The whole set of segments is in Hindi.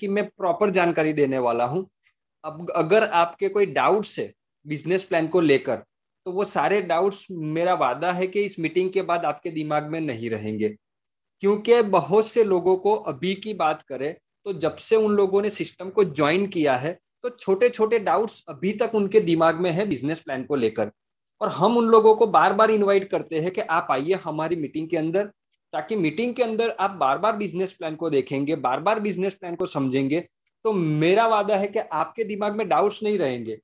कि मैं प्रॉपर जानकारी देने वाला हूँ अब अगर आपके कोई डाउट्स है बिजनेस प्लान को लेकर तो वो सारे डाउट्स मेरा वादा है कि इस मीटिंग के बाद आपके दिमाग में नहीं रहेंगे क्योंकि बहुत से लोगों को अभी की बात करें तो जब से उन लोगों ने सिस्टम को ज्वाइन किया है तो छोटे छोटे डाउट्स अभी तक उनके दिमाग में है बिजनेस प्लान को लेकर और हम उन लोगों को बार बार इनवाइट करते हैं कि आप आइए हमारी मीटिंग के अंदर ताकि मीटिंग के अंदर आप बार बार बिजनेस प्लान को देखेंगे बार बार बिजनेस प्लान को समझेंगे तो मेरा वादा है कि आपके दिमाग में डाउट्स नहीं रहेंगे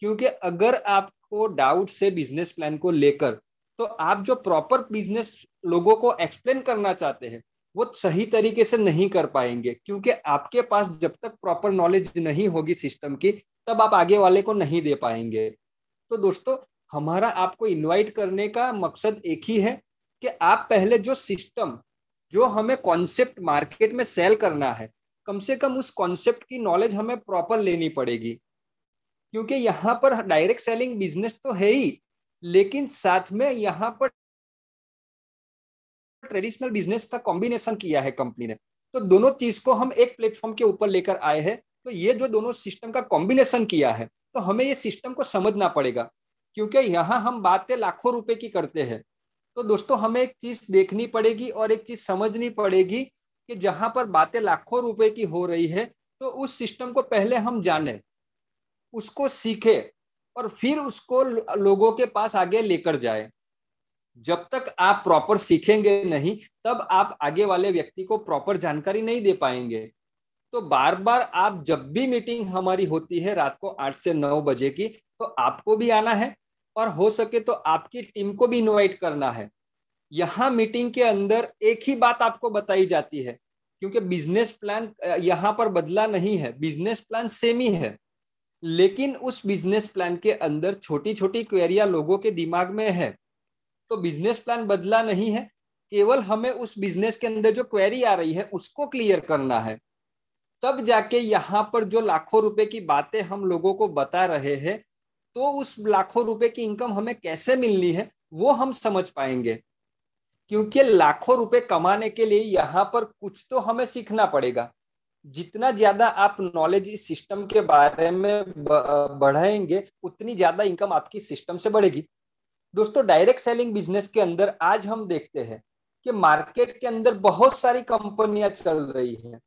क्योंकि अगर आपको डाउट से बिजनेस प्लान को लेकर तो आप जो प्रॉपर बिजनेस लोगों को एक्सप्लेन करना चाहते हैं वो सही तरीके से नहीं कर पाएंगे क्योंकि आपके पास जब तक प्रॉपर नॉलेज नहीं होगी सिस्टम की तब आप आगे वाले को नहीं दे पाएंगे तो दोस्तों हमारा आपको इनवाइट करने का मकसद एक ही है कि आप पहले जो सिस्टम जो हमें कॉन्सेप्ट मार्केट में सेल करना है कम से कम उस कॉन्सेप्ट की नॉलेज हमें प्रॉपर लेनी पड़ेगी क्योंकि यहाँ पर डायरेक्ट सेलिंग बिजनेस तो है ही लेकिन साथ में यहाँ पर ट्रेडिशनल बिजनेस का कॉम्बिनेशन किया है कंपनी ने तो दोनों चीज को हम एक प्लेटफॉर्म के ऊपर लेकर आए हैं तो ये जो दोनों सिस्टम का कॉम्बिनेशन किया है तो हमें ये सिस्टम को समझना पड़ेगा क्योंकि यहाँ हम बातें लाखों रुपए की करते हैं तो दोस्तों हमें एक चीज देखनी पड़ेगी और एक चीज समझनी पड़ेगी कि जहां पर बातें लाखों रुपए की हो रही है तो उस सिस्टम को पहले हम जाने उसको सीखे और फिर उसको लोगों के पास आगे लेकर जाए जब तक आप प्रॉपर सीखेंगे नहीं तब आप आगे वाले व्यक्ति को प्रॉपर जानकारी नहीं दे पाएंगे तो बार बार आप जब भी मीटिंग हमारी होती है रात को आठ से नौ बजे की तो आपको भी आना है और हो सके तो आपकी टीम को भी इनवाइट करना है यहाँ मीटिंग के अंदर एक ही बात आपको बताई जाती है क्योंकि बिजनेस प्लान यहाँ पर बदला नहीं है बिजनेस प्लान सेम ही है लेकिन उस बिजनेस प्लान के अंदर छोटी छोटी क्वेरिया लोगों के दिमाग में है तो बिजनेस प्लान बदला नहीं है केवल हमें उस बिजनेस के अंदर जो क्वेरी आ रही है उसको क्लियर करना है तब जाके यहाँ पर जो लाखों रुपए की बातें हम लोगों को बता रहे हैं तो उस लाखों रुपए की इनकम हमें कैसे मिलनी है वो हम समझ पाएंगे क्योंकि लाखों रुपए कमाने के लिए यहाँ पर कुछ तो हमें सीखना पड़ेगा जितना ज्यादा आप नॉलेज इस सिस्टम के बारे में बढ़ाएंगे उतनी ज्यादा इनकम आपकी सिस्टम से बढ़ेगी दोस्तों डायरेक्ट सेलिंग बिजनेस के अंदर आज हम देखते हैं कि मार्केट के अंदर बहुत सारी कंपनियां चल रही है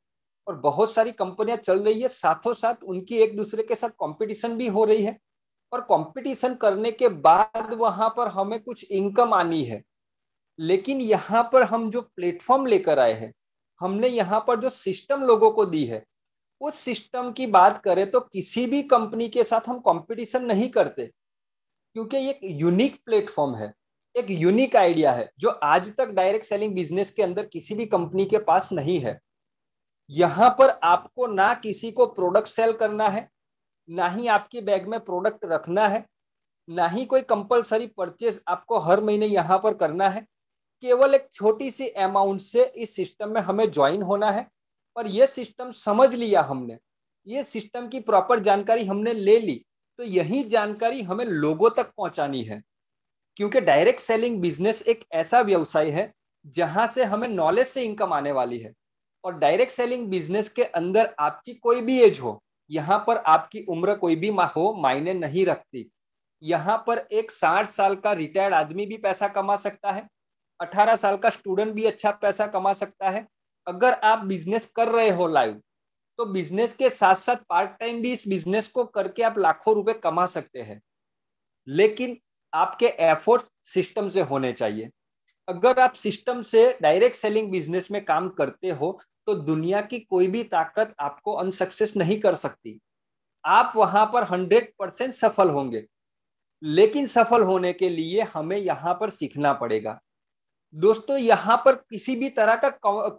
और बहुत सारी कंपनियां चल रही है साथों साथ उनकी एक दूसरे के साथ कंपटीशन भी हो रही है और कंपटीशन करने के बाद वहां पर हमें कुछ इनकम आनी है लेकिन यहाँ पर हम जो प्लेटफॉर्म लेकर आए हैं हमने यहाँ पर जो सिस्टम लोगों को दी है उस सिस्टम की बात करें तो किसी भी कंपनी के साथ हम कंपटीशन नहीं करते क्योंकि एक यूनिक प्लेटफॉर्म है एक यूनिक आइडिया है जो आज तक डायरेक्ट सेलिंग बिजनेस के अंदर किसी भी कंपनी के पास नहीं है यहां पर आपको ना किसी को प्रोडक्ट सेल करना है ना ही आपके बैग में प्रोडक्ट रखना है ना ही कोई कंपलसरी परचेस आपको हर महीने यहाँ पर करना है केवल एक छोटी सी अमाउंट से इस सिस्टम में हमें ज्वाइन होना है और यह सिस्टम समझ लिया हमने ये सिस्टम की प्रॉपर जानकारी हमने ले ली तो यही जानकारी हमें लोगों तक पहुंचानी है क्योंकि डायरेक्ट सेलिंग बिजनेस एक ऐसा व्यवसाय है जहां से हमें नॉलेज से इनकम आने वाली है और डायरेक्ट सेलिंग बिजनेस के अंदर आपकी कोई भी एज हो यहाँ पर आपकी उम्र कोई भी हो मायने नहीं रखती यहाँ पर एक साठ साल का रिटायर्ड आदमी भी पैसा कमा सकता है अठारह साल का स्टूडेंट भी अच्छा पैसा कमा सकता है अगर आप बिजनेस कर रहे हो लाइव तो बिजनेस के साथ साथ पार्ट टाइम भी इस बिजनेस को करके आप लाखों रुपए कमा सकते हैं लेकिन आपके एफर्ट्स सिस्टम से होने चाहिए अगर आप सिस्टम से डायरेक्ट सेलिंग बिजनेस में काम करते हो तो दुनिया की कोई भी ताकत आपको अनसक्सेस नहीं कर सकती आप वहां पर हंड्रेड परसेंट सफल होंगे लेकिन सफल होने के लिए हमें यहाँ पर सीखना पड़ेगा दोस्तों यहाँ पर किसी भी तरह का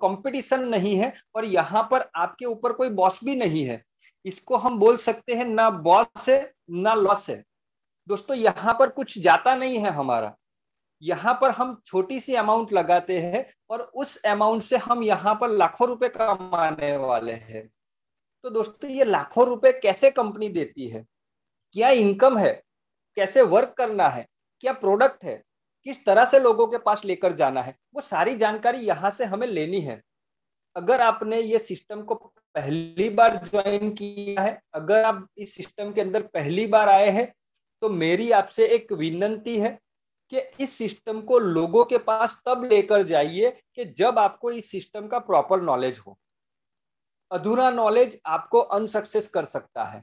कंपटीशन नहीं है और यहाँ पर आपके ऊपर कोई बॉस भी नहीं है इसको हम बोल सकते हैं ना बॉस है ना लॉस है दोस्तों यहां पर कुछ जाता नहीं है हमारा यहाँ पर हम छोटी सी अमाउंट लगाते हैं और उस अमाउंट से हम यहाँ पर लाखों रुपए कमाने वाले हैं तो दोस्तों ये लाखों रुपए कैसे कंपनी देती है क्या इनकम है कैसे वर्क करना है क्या प्रोडक्ट है किस तरह से लोगों के पास लेकर जाना है वो सारी जानकारी यहाँ से हमें लेनी है अगर आपने ये सिस्टम को पहली बार ज्वाइन किया है अगर आप इस सिस्टम के अंदर पहली बार आए हैं तो मेरी आपसे एक विनंती है कि इस सिस्टम को लोगों के पास तब लेकर जाइए कि जब आपको इस सिस्टम का प्रॉपर नॉलेज हो अधूरा नॉलेज आपको अनसक्सेस कर सकता है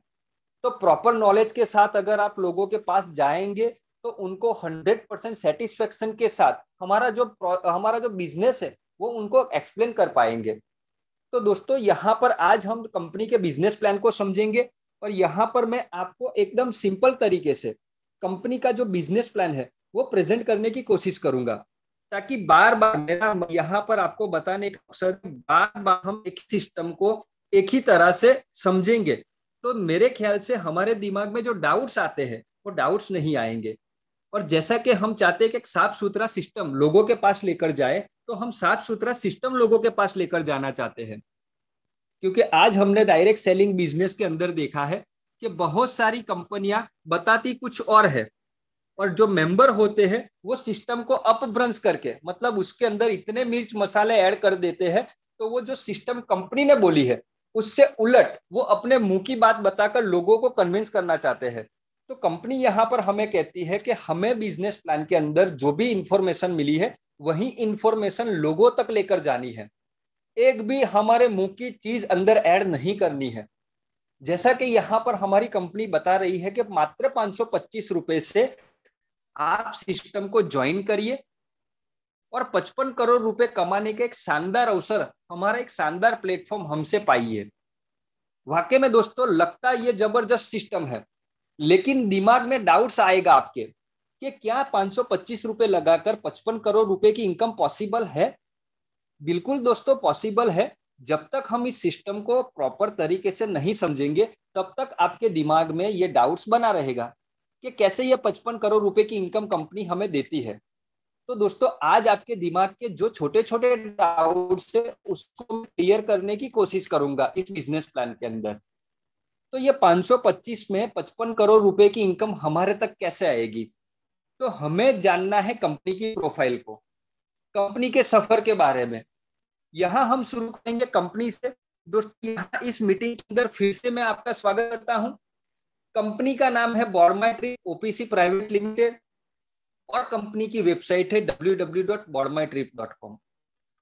तो प्रॉपर नॉलेज के साथ अगर आप लोगों के पास जाएंगे तो उनको 100 परसेंट सेटिस्फेक्शन के साथ हमारा जो हमारा जो बिजनेस है वो उनको एक्सप्लेन कर पाएंगे तो दोस्तों यहाँ पर आज हम कंपनी के बिजनेस प्लान को समझेंगे और यहाँ पर मैं आपको एकदम सिंपल तरीके से कंपनी का जो बिजनेस प्लान है वो प्रेजेंट करने की कोशिश करूंगा ताकि बार बार मेरा यहाँ पर आपको बताने का अवसर बार बार हम एक सिस्टम को एक ही तरह से समझेंगे तो मेरे ख्याल से हमारे दिमाग में जो डाउट्स आते हैं वो डाउट्स नहीं आएंगे और जैसा कि हम चाहते हैं कि एक साफ सुथरा सिस्टम लोगों के पास लेकर जाए तो हम साफ सुथरा सिस्टम लोगों के पास लेकर जाना चाहते हैं क्योंकि आज हमने डायरेक्ट सेलिंग बिजनेस के अंदर देखा है कि बहुत सारी कंपनियां बताती कुछ और है और जो मेंबर होते हैं वो सिस्टम को अपभ्रंश करके मतलब उसके अंदर इतने मिर्च मसाले ऐड कर देते हैं तो वो जो सिस्टम कंपनी ने बोली है उससे उलट वो अपने मुंह की बात बताकर लोगों को कन्विंस करना चाहते हैं तो कंपनी यहाँ पर हमें कहती है कि हमें बिजनेस प्लान के अंदर जो भी इंफॉर्मेशन मिली है वही इंफॉर्मेशन लोगों तक लेकर जानी है एक भी हमारे मुंह की चीज अंदर ऐड नहीं करनी है जैसा कि यहाँ पर हमारी कंपनी बता रही है कि मात्र पांच सौ पच्चीस रुपए से आप सिस्टम को ज्वाइन करिए और 55 करोड़ रुपए कमाने का एक शानदार अवसर हमारा एक शानदार प्लेटफॉर्म हमसे पाइए वाकई में दोस्तों लगता ये जबरदस्त सिस्टम है लेकिन दिमाग में डाउट्स आएगा आपके कि क्या 525 रुपए लगाकर 55 करोड़ रुपए की इनकम पॉसिबल है बिल्कुल दोस्तों पॉसिबल है जब तक हम इस सिस्टम को प्रॉपर तरीके से नहीं समझेंगे तब तक आपके दिमाग में ये डाउट्स बना रहेगा कि कैसे ये पचपन करोड़ रुपए की इनकम कंपनी हमें देती है तो दोस्तों आज आपके दिमाग के जो छोटे छोटे डाउट है उसको क्लियर करने की कोशिश करूंगा इस बिजनेस प्लान के अंदर तो ये 525 में 55 करोड़ रुपए की इनकम हमारे तक कैसे आएगी तो हमें जानना है कंपनी की प्रोफाइल को कंपनी के सफर के बारे में यहाँ हम शुरू करेंगे कंपनी से दोस्तों इस मीटिंग के अंदर फिर से मैं आपका स्वागत करता हूँ कंपनी का नाम है बॉर्माइट्री ओपीसी प्राइवेट लिमिटेड और कंपनी की वेबसाइट है www.bormatrip.com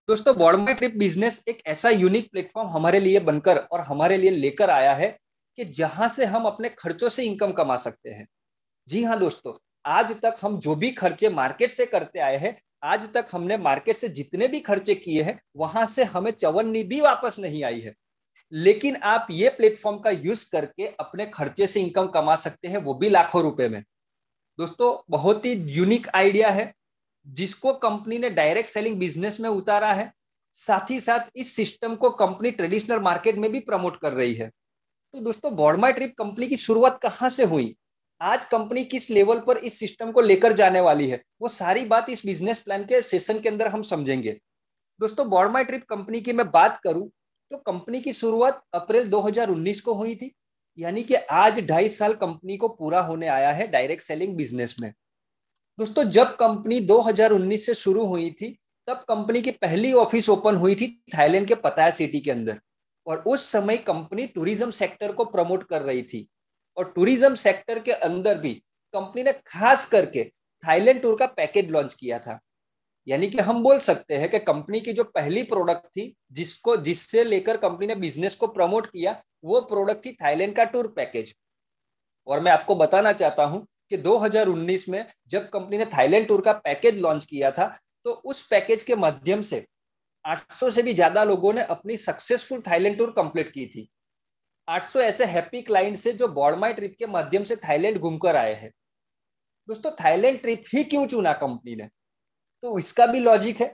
दोस्तों बॉर्माई ट्रिप बिजनेस एक ऐसा यूनिक प्लेटफॉर्म हमारे लिए बनकर और हमारे लिए लेकर आया है कि जहां से हम अपने खर्चों से इनकम कमा सकते हैं जी हाँ दोस्तों आज तक हम जो भी खर्चे मार्केट से करते आए हैं आज तक हमने मार्केट से जितने भी खर्चे किए हैं वहां से हमें चवन्नी भी वापस नहीं आई है लेकिन आप ये प्लेटफॉर्म का यूज करके अपने खर्चे से इनकम कमा सकते हैं वो भी लाखों रुपए में दोस्तों बहुत ही यूनिक आइडिया है जिसको कंपनी ने डायरेक्ट सेलिंग बिजनेस में उतारा है साथ ही साथ इस सिस्टम को कंपनी ट्रेडिशनल मार्केट में भी प्रमोट कर रही है तो दोस्तों बॉर्डमा ट्रिप कंपनी की शुरुआत कहाँ से हुई आज कंपनी किस लेवल पर इस सिस्टम को लेकर जाने वाली है वो सारी बात इस बिजनेस प्लान के सेशन के अंदर हम समझेंगे दोस्तों बॉर्डमा ट्रिप कंपनी की मैं बात करूं तो कंपनी की शुरुआत अप्रैल 2019 को हुई थी यानी कि आज ढाई साल कंपनी को पूरा होने आया है डायरेक्ट सेलिंग बिजनेस में दोस्तों जब कंपनी 2019 से शुरू हुई थी तब कंपनी की पहली ऑफिस ओपन हुई थी थाईलैंड के पताया सिटी के अंदर और उस समय कंपनी टूरिज्म सेक्टर को प्रमोट कर रही थी और टूरिज्म सेक्टर के अंदर भी कंपनी ने खास करके थाईलैंड टूर का पैकेज लॉन्च किया था यानी कि हम बोल सकते हैं कि कंपनी की जो पहली प्रोडक्ट थी जिसको जिससे लेकर कंपनी ने बिजनेस को प्रमोट किया वो प्रोडक्ट थी थाईलैंड का टूर पैकेज और मैं आपको बताना चाहता हूं कि 2019 में जब कंपनी ने थाईलैंड टूर का पैकेज लॉन्च किया था तो उस पैकेज के माध्यम से 800 से भी ज्यादा लोगों ने अपनी सक्सेसफुल थाईलैंड टूर कंप्लीट की थी 800 ऐसे हैप्पी क्लाइंट से जो बॉर्डमाई ट्रिप के माध्यम से थाईलैंड घूमकर आए हैं दोस्तों थाईलैंड ट्रिप ही क्यों चुना कंपनी ने तो इसका भी लॉजिक है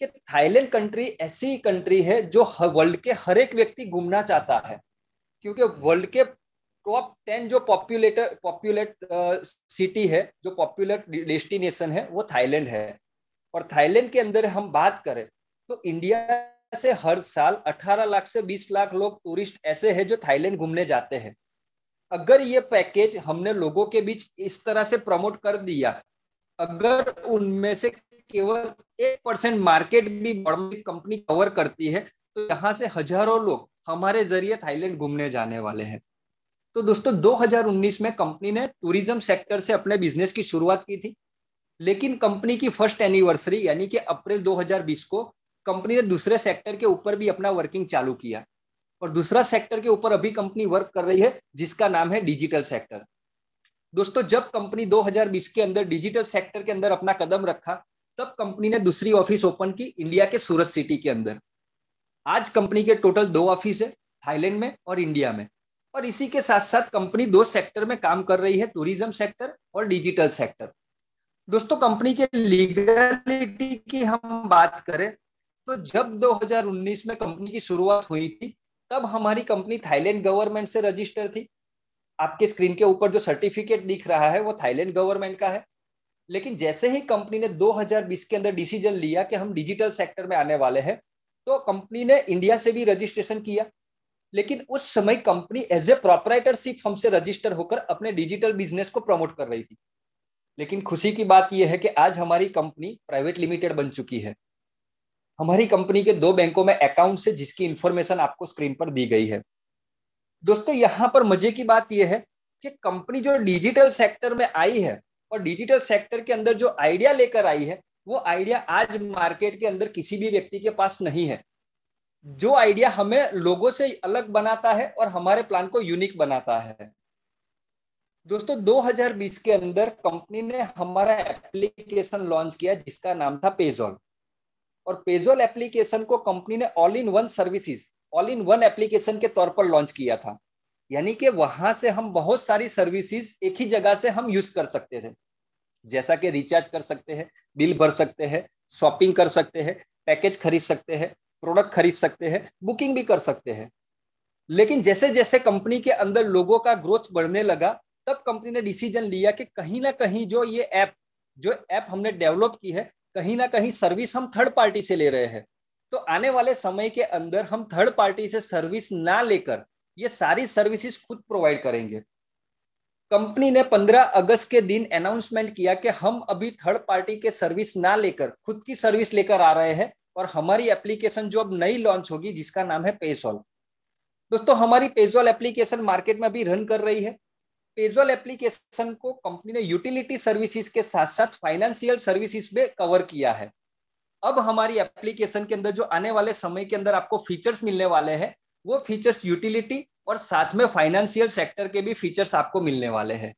कि थाईलैंड कंट्री ऐसी कंट्री है जो वर्ल्ड के हर एक व्यक्ति घूमना चाहता है क्योंकि वर्ल्ड के टॉप टेन जो पॉपुलेटर पॉपुलेट सिटी है जो पॉपुलर डेस्टिनेशन है वो थाईलैंड है और थाईलैंड के अंदर हम बात करें तो इंडिया से हर साल 18 लाख से 20 लाख लोग टूरिस्ट ऐसे हैं जो थाईलैंड घूमने जाते हैं अगर ये पैकेज हमने लोगों के बीच इस तरह से प्रमोट कर दिया अगर उनमें से केवल एक परसेंट मार्केट भी बड़ी कंपनी कवर करती है तो यहाँ से हजारों लोग हमारे जरिए थाईलैंड घूमने जाने वाले हैं तो दोस्तों 2019 में कंपनी ने टूरिज्म सेक्टर से अपने बिजनेस की शुरुआत की थी लेकिन कंपनी की फर्स्ट एनिवर्सरी यानी कि अप्रैल 2020 को कंपनी ने दूसरे सेक्टर के ऊपर भी अपना वर्किंग चालू किया और दूसरा सेक्टर के ऊपर अभी कंपनी वर्क कर रही है जिसका नाम है डिजिटल सेक्टर दोस्तों जब कंपनी 2020 के अंदर डिजिटल सेक्टर के अंदर अपना कदम रखा तब कंपनी ने दूसरी ऑफिस ओपन की इंडिया के सूरत सिटी के अंदर आज कंपनी के टोटल दो ऑफिस है थाईलैंड में और इंडिया में और इसी के साथ साथ कंपनी दो सेक्टर में काम कर रही है टूरिज्म सेक्टर और डिजिटल सेक्टर दोस्तों कंपनी के लीगलिटी की हम बात करें तो जब 2019 में कंपनी की शुरुआत हुई थी तब हमारी कंपनी थाईलैंड गवर्नमेंट से रजिस्टर थी आपके स्क्रीन के ऊपर जो सर्टिफिकेट दिख रहा है वो थाईलैंड गवर्नमेंट का है लेकिन जैसे ही कंपनी ने 2020 के अंदर डिसीजन लिया कि हम डिजिटल सेक्टर में आने वाले हैं तो कंपनी ने इंडिया से भी रजिस्ट्रेशन किया लेकिन उस समय कंपनी एज ए प्रोपराइटरशिप हमसे रजिस्टर होकर अपने डिजिटल बिजनेस को प्रमोट कर रही थी लेकिन खुशी की बात यह है कि आज हमारी कंपनी प्राइवेट लिमिटेड बन चुकी है हमारी कंपनी के दो बैंकों में अकाउंट है जिसकी इंफॉर्मेशन आपको स्क्रीन पर दी गई है दोस्तों यहाँ पर मजे की बात यह है कि कंपनी जो डिजिटल सेक्टर में आई है और डिजिटल सेक्टर के अंदर जो आइडिया लेकर आई है वो आइडिया आज मार्केट के अंदर किसी भी व्यक्ति के पास नहीं है जो आइडिया हमें लोगों से अलग बनाता है और हमारे प्लान को यूनिक बनाता है दोस्तों 2020 के अंदर कंपनी ने हमारा एप्लीकेशन लॉन्च किया जिसका नाम था पेजोल और पेजोल एप्लीकेशन को कंपनी ने all in one services all in one application के तौर पर लॉन्च किया था यानी कि वहां से हम बहुत सारी सर्विसेज एक ही जगह से हम यूज कर सकते थे जैसा कि रिचार्ज कर सकते हैं बिल भर सकते हैं शॉपिंग कर सकते हैं पैकेज खरीद सकते हैं प्रोडक्ट खरीद सकते हैं बुकिंग भी कर सकते हैं लेकिन जैसे जैसे कंपनी के अंदर लोगों का ग्रोथ बढ़ने लगा तब कंपनी ने डिसीजन लिया कि कहीं ना कहीं जो ये ऐप जो ऐप हमने डेवलप की है कहीं ना कहीं सर्विस हम थर्ड पार्टी से ले रहे हैं तो आने वाले समय के अंदर हम थर्ड पार्टी से सर्विस ना लेकर ये सारी सर्विसेज खुद प्रोवाइड करेंगे कंपनी ने 15 अगस्त के दिन अनाउंसमेंट किया कि हम अभी थर्ड पार्टी के सर्विस ना लेकर खुद की सर्विस लेकर आ रहे हैं और हमारी एप्लीकेशन जो अब नई लॉन्च होगी जिसका नाम है पेजॉल दोस्तों हमारी पेजॉल एप्लीकेशन मार्केट में अभी रन कर रही है पेजॉल एप्लीकेशन को कंपनी ने यूटिलिटी सर्विसेज के साथ साथ फाइनेंशियल सर्विसेज में कवर किया है अब हमारी एप्लीकेशन के अंदर जो आने वाले समय के अंदर आपको फीचर्स मिलने वाले हैं वो फीचर्स यूटिलिटी और साथ में फाइनेंशियल सेक्टर के भी फीचर्स आपको मिलने वाले हैं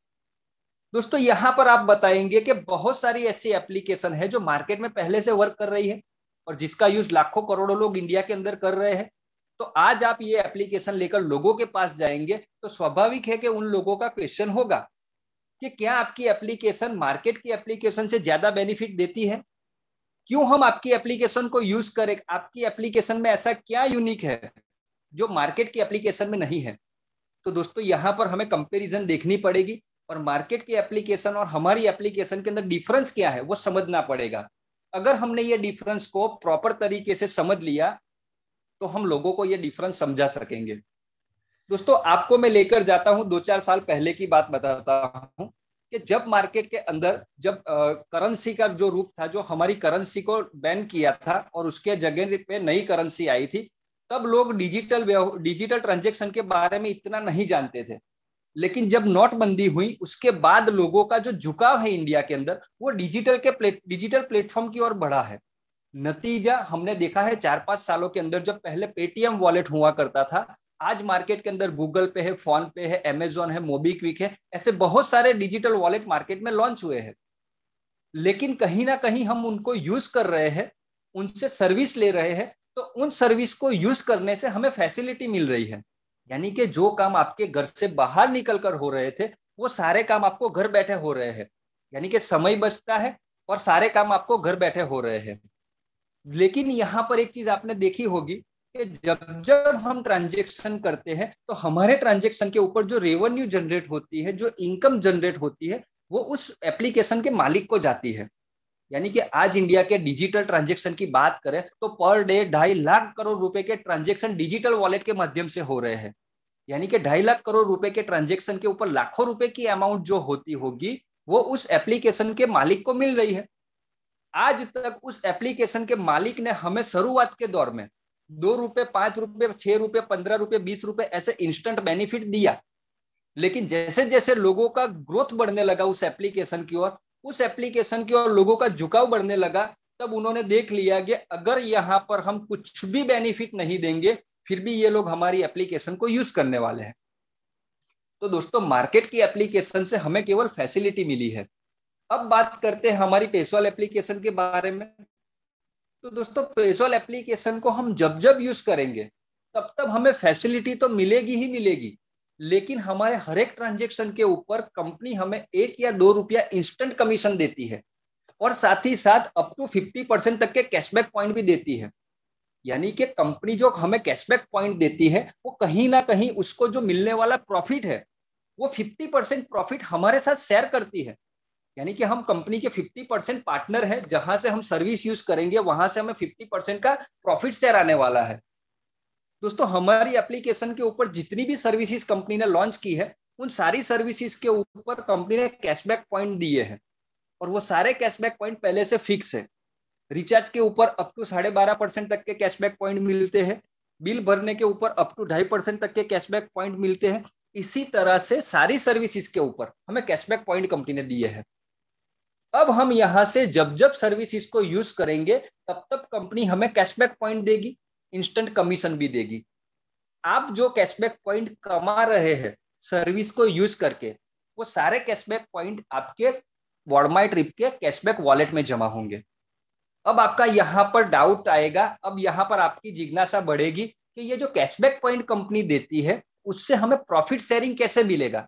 दोस्तों यहां पर आप बताएंगे कि बहुत सारी ऐसी एप्लीकेशन है जो मार्केट में पहले से वर्क कर रही है और जिसका यूज लाखों करोड़ों लोग इंडिया के अंदर कर रहे हैं तो आज आप ये एप्लीकेशन लेकर लोगों के पास जाएंगे तो स्वाभाविक है कि उन लोगों का क्वेश्चन होगा कि क्या आपकी एप्लीकेशन मार्केट की एप्लीकेशन से ज्यादा बेनिफिट देती है क्यों हम आपकी एप्लीकेशन को यूज करें आपकी एप्लीकेशन में ऐसा क्या यूनिक है जो मार्केट की एप्लीकेशन में नहीं है तो दोस्तों यहाँ पर हमें कंपेरिजन देखनी पड़ेगी और मार्केट की एप्लीकेशन और हमारी एप्लीकेशन के अंदर डिफरेंस क्या है वो समझना पड़ेगा अगर हमने ये डिफरेंस को प्रॉपर तरीके से समझ लिया तो हम लोगों को ये डिफरेंस समझा सकेंगे दोस्तों आपको मैं लेकर जाता हूं दो चार साल पहले की बात बताता हूं कि जब मार्केट के अंदर जब करेंसी का जो रूप था जो हमारी करेंसी को बैन किया था और उसके जगह पे नई करेंसी आई थी तब लोग डिजिटल डिजिटल ट्रांजेक्शन के बारे में इतना नहीं जानते थे लेकिन जब नोटबंदी हुई उसके बाद लोगों का जो झुकाव है इंडिया के अंदर वो डिजिटल के प्लेट डिजिटल प्लेटफॉर्म की ओर बढ़ा है नतीजा हमने देखा है चार पांच सालों के अंदर जब पहले पेटीएम वॉलेट हुआ करता था आज मार्केट के अंदर गूगल पे है फोन पे है एमेजोन है मोबीक्विक है ऐसे बहुत सारे डिजिटल वॉलेट मार्केट में लॉन्च हुए हैं लेकिन कहीं ना कहीं हम उनको यूज कर रहे हैं उनसे सर्विस ले रहे हैं तो उन सर्विस को यूज करने से हमें फैसिलिटी मिल रही है यानी कि जो काम आपके घर से बाहर निकल कर हो रहे थे वो सारे काम आपको घर बैठे हो रहे हैं यानी कि समय बचता है और सारे काम आपको घर बैठे हो रहे हैं लेकिन यहाँ पर एक चीज आपने देखी होगी कि जब जब हम ट्रांजेक्शन करते हैं तो हमारे ट्रांजेक्शन के ऊपर जो रेवेन्यू जनरेट होती है जो इनकम जनरेट होती है वो उस एप्लीकेशन के मालिक को जाती है यानी कि आज इंडिया के डिजिटल ट्रांजेक्शन की बात करें तो पर डे ढाई लाख करोड़ रुपए के ट्रांजेक्शन डिजिटल वॉलेट के माध्यम से हो रहे हैं यानी कि ढाई लाख करोड़ रुपए के ट्रांजेक्शन के ऊपर लाखों रुपए की अमाउंट जो होती होगी वो उस एप्लीकेशन के मालिक को मिल रही है आज तक उस एप्लीकेशन के मालिक ने हमें शुरुआत के दौर में दो रुपए पांच रुपए छह रुपए पंद्रह रुपए बीस रुपए ऐसे इंस्टेंट बेनिफिट दिया लेकिन जैसे जैसे लोगों का ग्रोथ बढ़ने लगा उस एप्लीकेशन की ओर उस एप्लीकेशन की ओर लोगों का झुकाव बढ़ने लगा तब उन्होंने देख लिया कि अगर यहाँ पर हम कुछ भी बेनिफिट नहीं देंगे फिर भी ये लोग हमारी एप्लीकेशन को यूज करने वाले हैं तो दोस्तों मार्केट की एप्लीकेशन से हमें केवल फैसिलिटी मिली है अब बात करते हैं हमारी पेशवाल एप्लीकेशन के बारे में तो दोस्तों पेसोल एप्लीकेशन को हम जब जब यूज करेंगे तब तब हमें फैसिलिटी तो मिलेगी ही मिलेगी लेकिन हमारे हर एक ट्रांजेक्शन के ऊपर कंपनी हमें एक या दो रुपया इंस्टेंट कमीशन देती है और साथ ही साथ अप टू फिफ्टी परसेंट तक के कैशबैक पॉइंट भी देती है यानी कि कंपनी जो हमें कैशबैक पॉइंट देती है वो कहीं ना कहीं उसको जो मिलने वाला प्रॉफिट है वो फिफ्टी परसेंट प्रॉफिट हमारे साथ शेयर करती है यानी कि हम कंपनी के 50 परसेंट पार्टनर हैं जहां से हम सर्विस यूज करेंगे वहां से हमें 50 परसेंट का प्रॉफिट शेयर आने वाला है दोस्तों हमारी एप्लीकेशन के ऊपर जितनी भी सर्विसेज कंपनी ने लॉन्च की है उन सारी सर्विसेज के ऊपर कंपनी ने कैशबैक पॉइंट दिए हैं और वो सारे कैशबैक पॉइंट पहले से फिक्स है रिचार्ज के ऊपर अप टू साढ़े बारह परसेंट तक के कैशबैक पॉइंट मिलते हैं बिल भरने के ऊपर अप टू ढाई परसेंट तक के कैशबैक पॉइंट मिलते हैं इसी तरह से सारी सर्विसेज के ऊपर हमें कैशबैक पॉइंट कंपनी ने दिए हैं अब हम यहां से जब जब सर्विस इसको यूज करेंगे तब तब कंपनी हमें कैशबैक पॉइंट देगी इंस्टेंट कमीशन भी देगी आप जो कैशबैक पॉइंट कमा रहे हैं सर्विस को यूज करके वो सारे कैशबैक पॉइंट आपके वॉडमाई ट्रिप के कैशबैक वॉलेट में जमा होंगे अब आपका यहाँ पर डाउट आएगा अब यहाँ पर आपकी जिज्ञासा बढ़ेगी कि ये जो कैशबैक पॉइंट कंपनी देती है उससे हमें प्रॉफिट शेयरिंग कैसे मिलेगा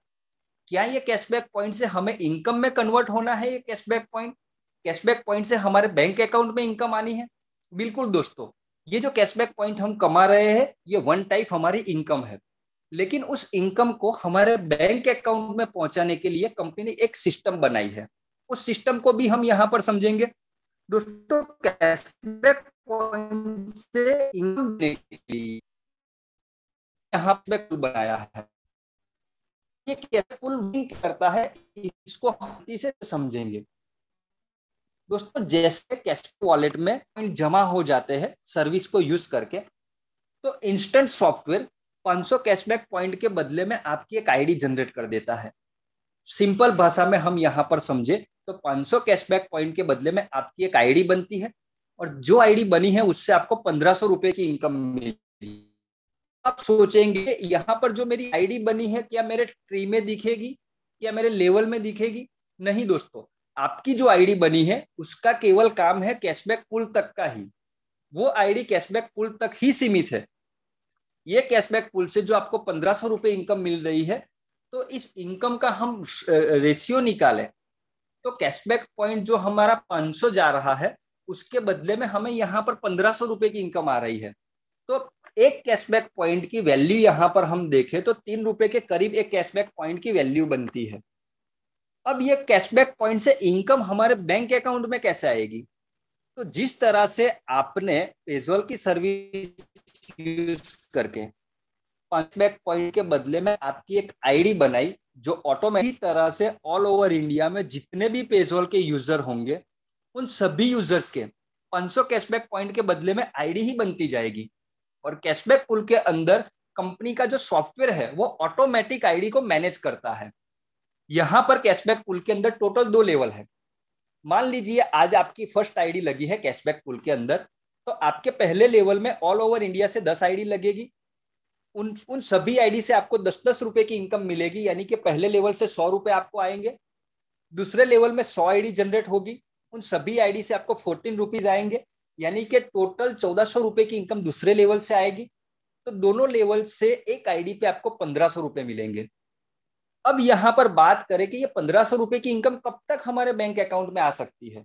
क्या ये कैशबैक पॉइंट से हमें इनकम में कन्वर्ट होना है ये कैशबैक पॉइंट कैशबैक पॉइंट से हमारे बैंक अकाउंट में इनकम आनी है बिल्कुल दोस्तों ये जो कैशबैक पॉइंट हम कमा रहे हैं ये वन टाइप हमारी इनकम है लेकिन उस इनकम को हमारे बैंक अकाउंट में पहुंचाने के लिए कंपनी ने एक सिस्टम बनाई है उस सिस्टम को भी हम यहाँ पर समझेंगे दोस्तों कैशबैक पॉइंट से इनकम यहाँ पे बनाया है ये लिंक करता है इसको से समझेंगे दोस्तों जैसे कैश वॉलेट में जमा हो जाते हैं सर्विस को यूज करके तो इंस्टेंट सॉफ्टवेयर 500 कैशबैक पॉइंट के बदले में आपकी एक आईडी जनरेट कर देता है सिंपल भाषा में हम यहाँ पर समझे तो 500 कैशबैक पॉइंट के बदले में आपकी एक आईडी बनती है और जो आईडी बनी है उससे आपको पंद्रह सौ रुपए की इनकम मिली आप सोचेंगे यहाँ पर जो मेरी आईडी बनी है क्या मेरे ट्री में दिखेगी क्या मेरे लेवल में दिखेगी नहीं दोस्तों आपकी जो आईडी बनी है उसका केवल काम है कैशबैक पुल तक का ही वो आईडी कैशबैक पुल तक ही सीमित है ये कैशबैक पुल से जो आपको पंद्रह सौ रुपए इनकम मिल रही है तो इस इनकम का हम रेशियो निकालें तो कैशबैक पॉइंट जो हमारा पांच जा रहा है उसके बदले में हमें यहाँ पर पंद्रह सौ रुपए की इनकम आ रही है तो एक कैशबैक पॉइंट की वैल्यू यहां पर हम देखें तो तीन रुपए के करीब एक कैशबैक पॉइंट की वैल्यू बनती है अब ये कैशबैक पॉइंट से इनकम हमारे बैंक अकाउंट में कैसे आएगी तो जिस तरह से आपने पेजोल की सर्विस यूज करके कैशबैक पॉइंट के बदले में आपकी एक आईडी बनाई जो ऑटोमेटिक तरह से ऑल ओवर इंडिया में जितने भी पेजोल के यूजर होंगे उन सभी यूजर्स के 500 कैशबैक पॉइंट के बदले में आईडी ही बनती जाएगी और कैशबैक पुल के अंदर कंपनी का जो सॉफ्टवेयर है वो ऑटोमेटिक आईडी को मैनेज करता है यहां पर कैशबैक पुल के अंदर टोटल दो लेवल है मान लीजिए आज आपकी फर्स्ट आईडी लगी है कैशबैक पुल के अंदर तो आपके पहले लेवल में ऑल ओवर इंडिया से दस आईडी लगेगी उन उन सभी आईडी से आपको दस दस रुपए की इनकम मिलेगी यानी कि पहले लेवल से सौ रुपए आपको आएंगे दूसरे लेवल में सौ आईडी जनरेट होगी उन सभी आईडी से आपको फोर्टीन रुपीज आएंगे यानी कि टोटल चौदह सौ रुपए की इनकम दूसरे लेवल से आएगी तो दोनों लेवल से एक आईडी पे आपको पंद्रह सौ रुपए मिलेंगे अब यहां पर बात करें कि ये पंद्रह सौ रुपए की इनकम कब तक हमारे बैंक अकाउंट में आ सकती है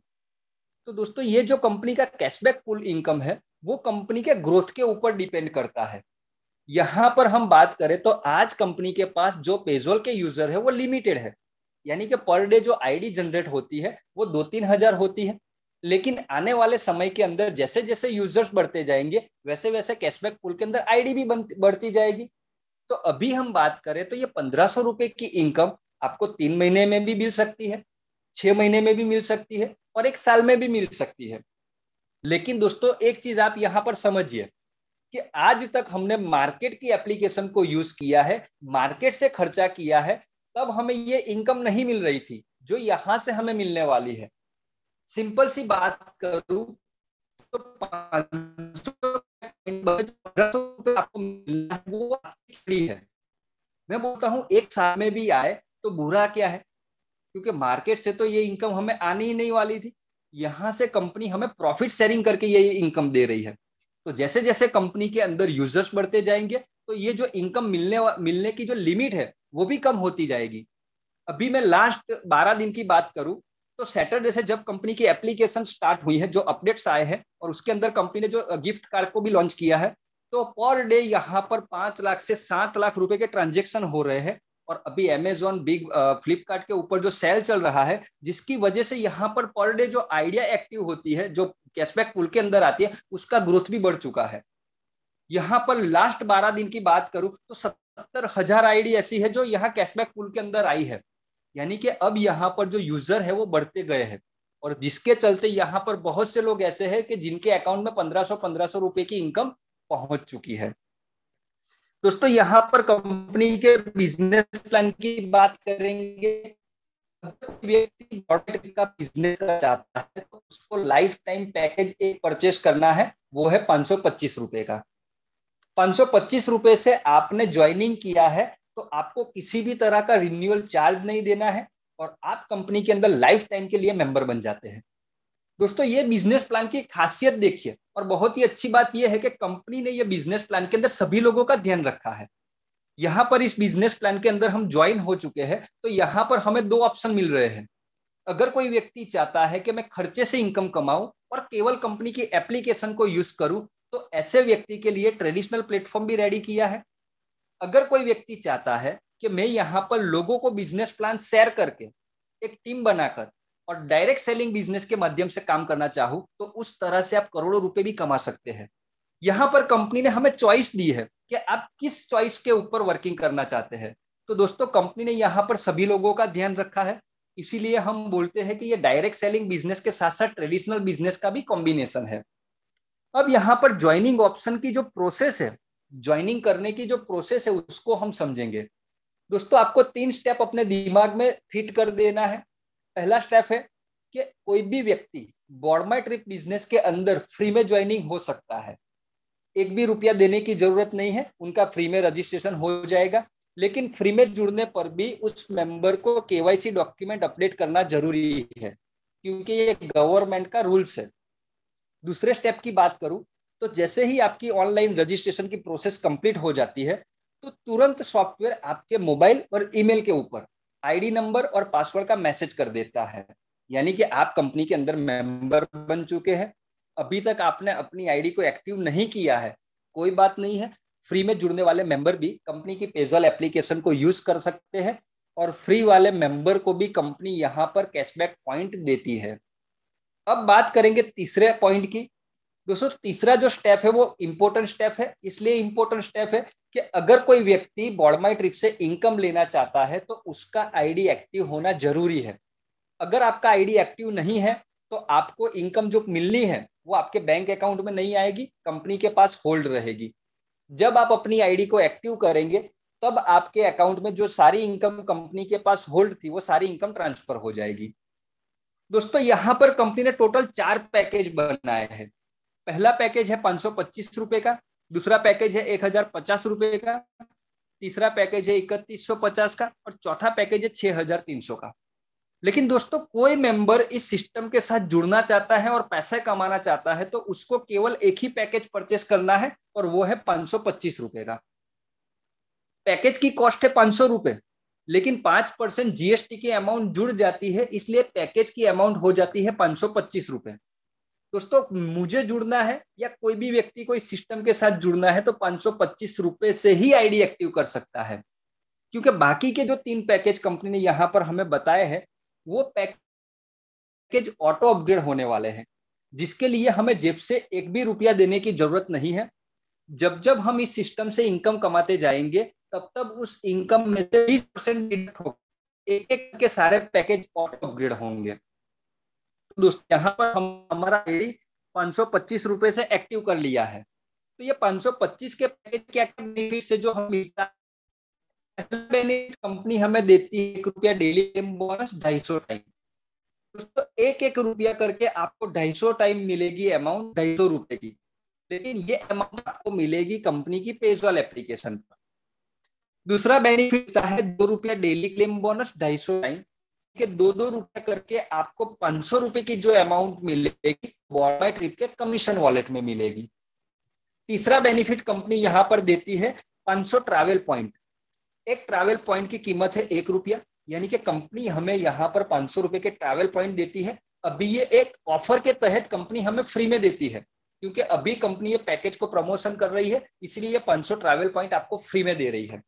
तो दोस्तों ये जो कंपनी का कैशबैक पुल इनकम है वो कंपनी के ग्रोथ के ऊपर डिपेंड करता है यहां पर हम बात करें तो आज कंपनी के पास जो पेजोल के यूजर है वो लिमिटेड है यानी कि पर डे जो आईडी जनरेट होती है वो दो तीन हजार होती है लेकिन आने वाले समय के अंदर जैसे जैसे यूजर्स बढ़ते जाएंगे वैसे वैसे कैशबैक पुल के अंदर आईडी भी बढ़ती जाएगी तो अभी हम बात करें तो ये पंद्रह सौ रुपए की इनकम आपको तीन महीने में भी मिल सकती है छह महीने में भी मिल सकती है और एक साल में भी मिल सकती है लेकिन दोस्तों एक चीज आप यहां पर समझिए कि आज तक हमने मार्केट की एप्लीकेशन को यूज किया है मार्केट से खर्चा किया है तब हमें ये इनकम नहीं मिल रही थी जो यहां से हमें मिलने वाली है सिंपल सी बात करूं तो आपको वो आपकी है मैं बोलता हूँ एक साल में भी आए तो बुरा क्या है क्योंकि मार्केट से तो ये इनकम हमें आनी ही नहीं वाली थी यहाँ से कंपनी हमें प्रॉफिट शेयरिंग करके ये इनकम दे रही है तो जैसे जैसे कंपनी के अंदर यूजर्स बढ़ते जाएंगे तो ये जो इनकम मिलने मिलने की जो लिमिट है वो भी कम होती जाएगी अभी मैं लास्ट बारह दिन की बात करूं तो सैटरडे से जब कंपनी की एप्लीकेशन स्टार्ट हुई है जो अपडेट्स आए हैं और उसके अंदर कंपनी ने जो गिफ्ट कार्ड को भी लॉन्च किया है तो पर डे यहाँ पर पांच लाख से सात लाख रुपए के ट्रांजेक्शन हो रहे हैं और अभी अमेजोन बिग फ्लिपकार्ट के ऊपर जो सेल चल रहा है जिसकी वजह से यहाँ पर पर डे जो आइडिया एक्टिव होती है जो कैशबैक पुल के अंदर आती है उसका ग्रोथ भी बढ़ चुका है यहाँ पर लास्ट बारह दिन की बात करूं तो सत्तर हजार आईडी ऐसी है जो यहाँ कैशबैक पुल के अंदर आई है यानी कि अब यहाँ पर जो यूजर है वो बढ़ते गए हैं और जिसके चलते यहाँ पर बहुत से लोग ऐसे हैं कि जिनके अकाउंट में पंद्रह सौ पंद्रह सौ रुपए की इनकम पहुंच चुकी है दोस्तों यहाँ पर कंपनी के बिजनेस प्लान की बात करेंगे व्यक्ति का बिजनेस चाहता है तो उसको लाइफ टाइम पैकेज एक परचेस करना है वो है पांच सौ पच्चीस रुपए का पांच सौ पच्चीस रुपए से आपने ज्वाइनिंग किया है तो आपको किसी भी तरह का रिन्यूअल चार्ज नहीं देना है और आप कंपनी के अंदर लाइफ टाइम के लिए मेंबर बन जाते हैं दोस्तों ये बिजनेस प्लान की खासियत देखिए और बहुत ही अच्छी बात यह है कि कंपनी ने यह बिजनेस प्लान के अंदर सभी लोगों का ध्यान रखा है यहां पर इस बिजनेस प्लान के अंदर हम ज्वाइन हो चुके हैं तो यहां पर हमें दो ऑप्शन मिल रहे हैं अगर कोई व्यक्ति चाहता है कि मैं खर्चे से इनकम कमाऊं और केवल कंपनी की एप्लीकेशन को यूज करूं तो ऐसे व्यक्ति के लिए ट्रेडिशनल प्लेटफॉर्म भी रेडी किया है अगर कोई व्यक्ति चाहता है कि मैं यहाँ पर लोगों को बिजनेस प्लान शेयर करके एक टीम बनाकर और डायरेक्ट सेलिंग बिजनेस के माध्यम से काम करना चाहूँ तो उस तरह से आप करोड़ों रुपए भी कमा सकते हैं यहाँ पर कंपनी ने हमें चॉइस दी है कि आप किस चॉइस के ऊपर वर्किंग करना चाहते हैं तो दोस्तों कंपनी ने यहाँ पर सभी लोगों का ध्यान रखा है इसीलिए हम बोलते हैं कि ये डायरेक्ट सेलिंग बिजनेस के साथ साथ ट्रेडिशनल बिजनेस का भी कॉम्बिनेशन है अब यहाँ पर ज्वाइनिंग ऑप्शन की जो प्रोसेस है ज्वाइनिंग करने की जो प्रोसेस है उसको हम समझेंगे दोस्तों आपको तीन स्टेप अपने दिमाग में फिट कर देना है पहला स्टेप है कि कोई भी व्यक्ति बॉर्डमाई ट्रिप बिजनेस के अंदर फ्री में ज्वाइनिंग हो सकता है एक भी रुपया देने की जरूरत नहीं है उनका फ्री में रजिस्ट्रेशन हो जाएगा लेकिन फ्री में जुड़ने पर भी उस मेंबर को केवाईसी डॉक्यूमेंट अपडेट करना जरूरी है क्योंकि ये गवर्नमेंट का रूल्स है दूसरे स्टेप की बात करूं तो जैसे ही आपकी ऑनलाइन रजिस्ट्रेशन की प्रोसेस कंप्लीट हो जाती है तो तुरंत सॉफ्टवेयर आपके मोबाइल और ईमेल के ऊपर आईडी नंबर और पासवर्ड का मैसेज कर देता है यानी कि आप कंपनी के अंदर मेंबर बन चुके हैं अभी तक आपने अपनी आईडी को एक्टिव नहीं किया है कोई बात नहीं है फ्री में जुड़ने वाले मेंबर भी कंपनी की पेजॉल एप्लीकेशन को यूज कर सकते हैं और फ्री वाले मेंबर को भी कंपनी यहाँ पर कैशबैक पॉइंट देती है अब बात करेंगे तीसरे पॉइंट की दोस्तों तीसरा जो स्टेप है वो इंपॉर्टेंट स्टेप है इसलिए इंपॉर्टेंट स्टेप है कि अगर कोई व्यक्ति बॉडमाई ट्रिप से इनकम लेना चाहता है तो उसका आईडी एक्टिव होना जरूरी है अगर आपका आईडी एक्टिव नहीं है तो आपको इनकम जो मिलनी है वो आपके बैंक अकाउंट में नहीं आएगी कंपनी के पास होल्ड रहेगी जब आप अपनी आईडी को एक्टिव करेंगे तब आपके अकाउंट में जो सारी इनकम कंपनी के पास होल्ड थी वो सारी इनकम ट्रांसफर हो जाएगी दोस्तों यहां पर कंपनी ने टोटल चार पैकेज बनाए हैं पहला पैकेज है पांच सौ पच्चीस रुपए का दूसरा पैकेज है एक हजार पचास रुपए का तीसरा पैकेज है इकतीस सौ पचास का और चौथा पैकेज है छह हजार तीन सौ का लेकिन दोस्तों कोई मेंबर इस सिस्टम के साथ जुड़ना चाहता है और पैसे कमाना चाहता है तो उसको केवल एक ही पैकेज परचेस करना है और वो है पांच सौ पच्चीस रुपए का पैकेज की कॉस्ट है पांच सौ रुपए लेकिन पांच परसेंट जीएसटी की अमाउंट जुड़ जाती है इसलिए पैकेज की अमाउंट हो जाती है पांच सौ पच्चीस रुपए दोस्तों मुझे जुड़ना है या कोई भी व्यक्ति कोई सिस्टम के साथ जुड़ना है तो पाँच रुपए से ही आईडी एक्टिव कर सकता है क्योंकि बाकी के जो तीन पैकेज कंपनी ने यहाँ पर हमें बताए हैं वो पैकेज ऑटो अपग्रेड होने वाले हैं जिसके लिए हमें जेब से एक भी रुपया देने की जरूरत नहीं है जब जब हम इस सिस्टम से इनकम कमाते जाएंगे तब तब उस इनकम में से बीस परसेंट डिडक्ट होगा एक एक के सारे पैकेज ऑटो अपग्रेड होंगे दोस्त यहाँ पर हम हमारा आईडी पांच सौ पच्चीस रुपये से एक्टिव कर लिया है तो ये 525 के पैकेज क्या बेनिफिट से जो हम मिलता है कंपनी हमें देती है एक रुपया डेली बोनस ढाई सौ टाइम दोस्तों एक एक रुपया करके आपको ढाई सौ टाइम मिलेगी अमाउंट ढाई सौ रुपए की लेकिन ये अमाउंट आपको मिलेगी कंपनी की पेजवाल एप्लीकेशन पर दूसरा बेनिफिट है दो रुपया डेली क्लेम बोनस ढाई सौ टाइम के दो दो रुपए करके आपको पांच सौ रुपए की जो अमाउंट मिलेगी बॉर्माई ट्रिप के कमीशन वॉलेट में मिलेगी तीसरा बेनिफिट कंपनी यहां पर देती है पांच सौ ट्रैवल पॉइंट एक ट्रैवल पॉइंट की कीमत है एक रुपया यानी कि कंपनी हमें यहां पर पांच सौ रुपए के ट्रैवल पॉइंट देती है अभी ये एक ऑफर के तहत कंपनी हमें फ्री में देती है क्योंकि अभी कंपनी ये पैकेज को प्रमोशन कर रही है इसलिए ये पांच सौ ट्रैवल पॉइंट आपको फ्री में दे रही है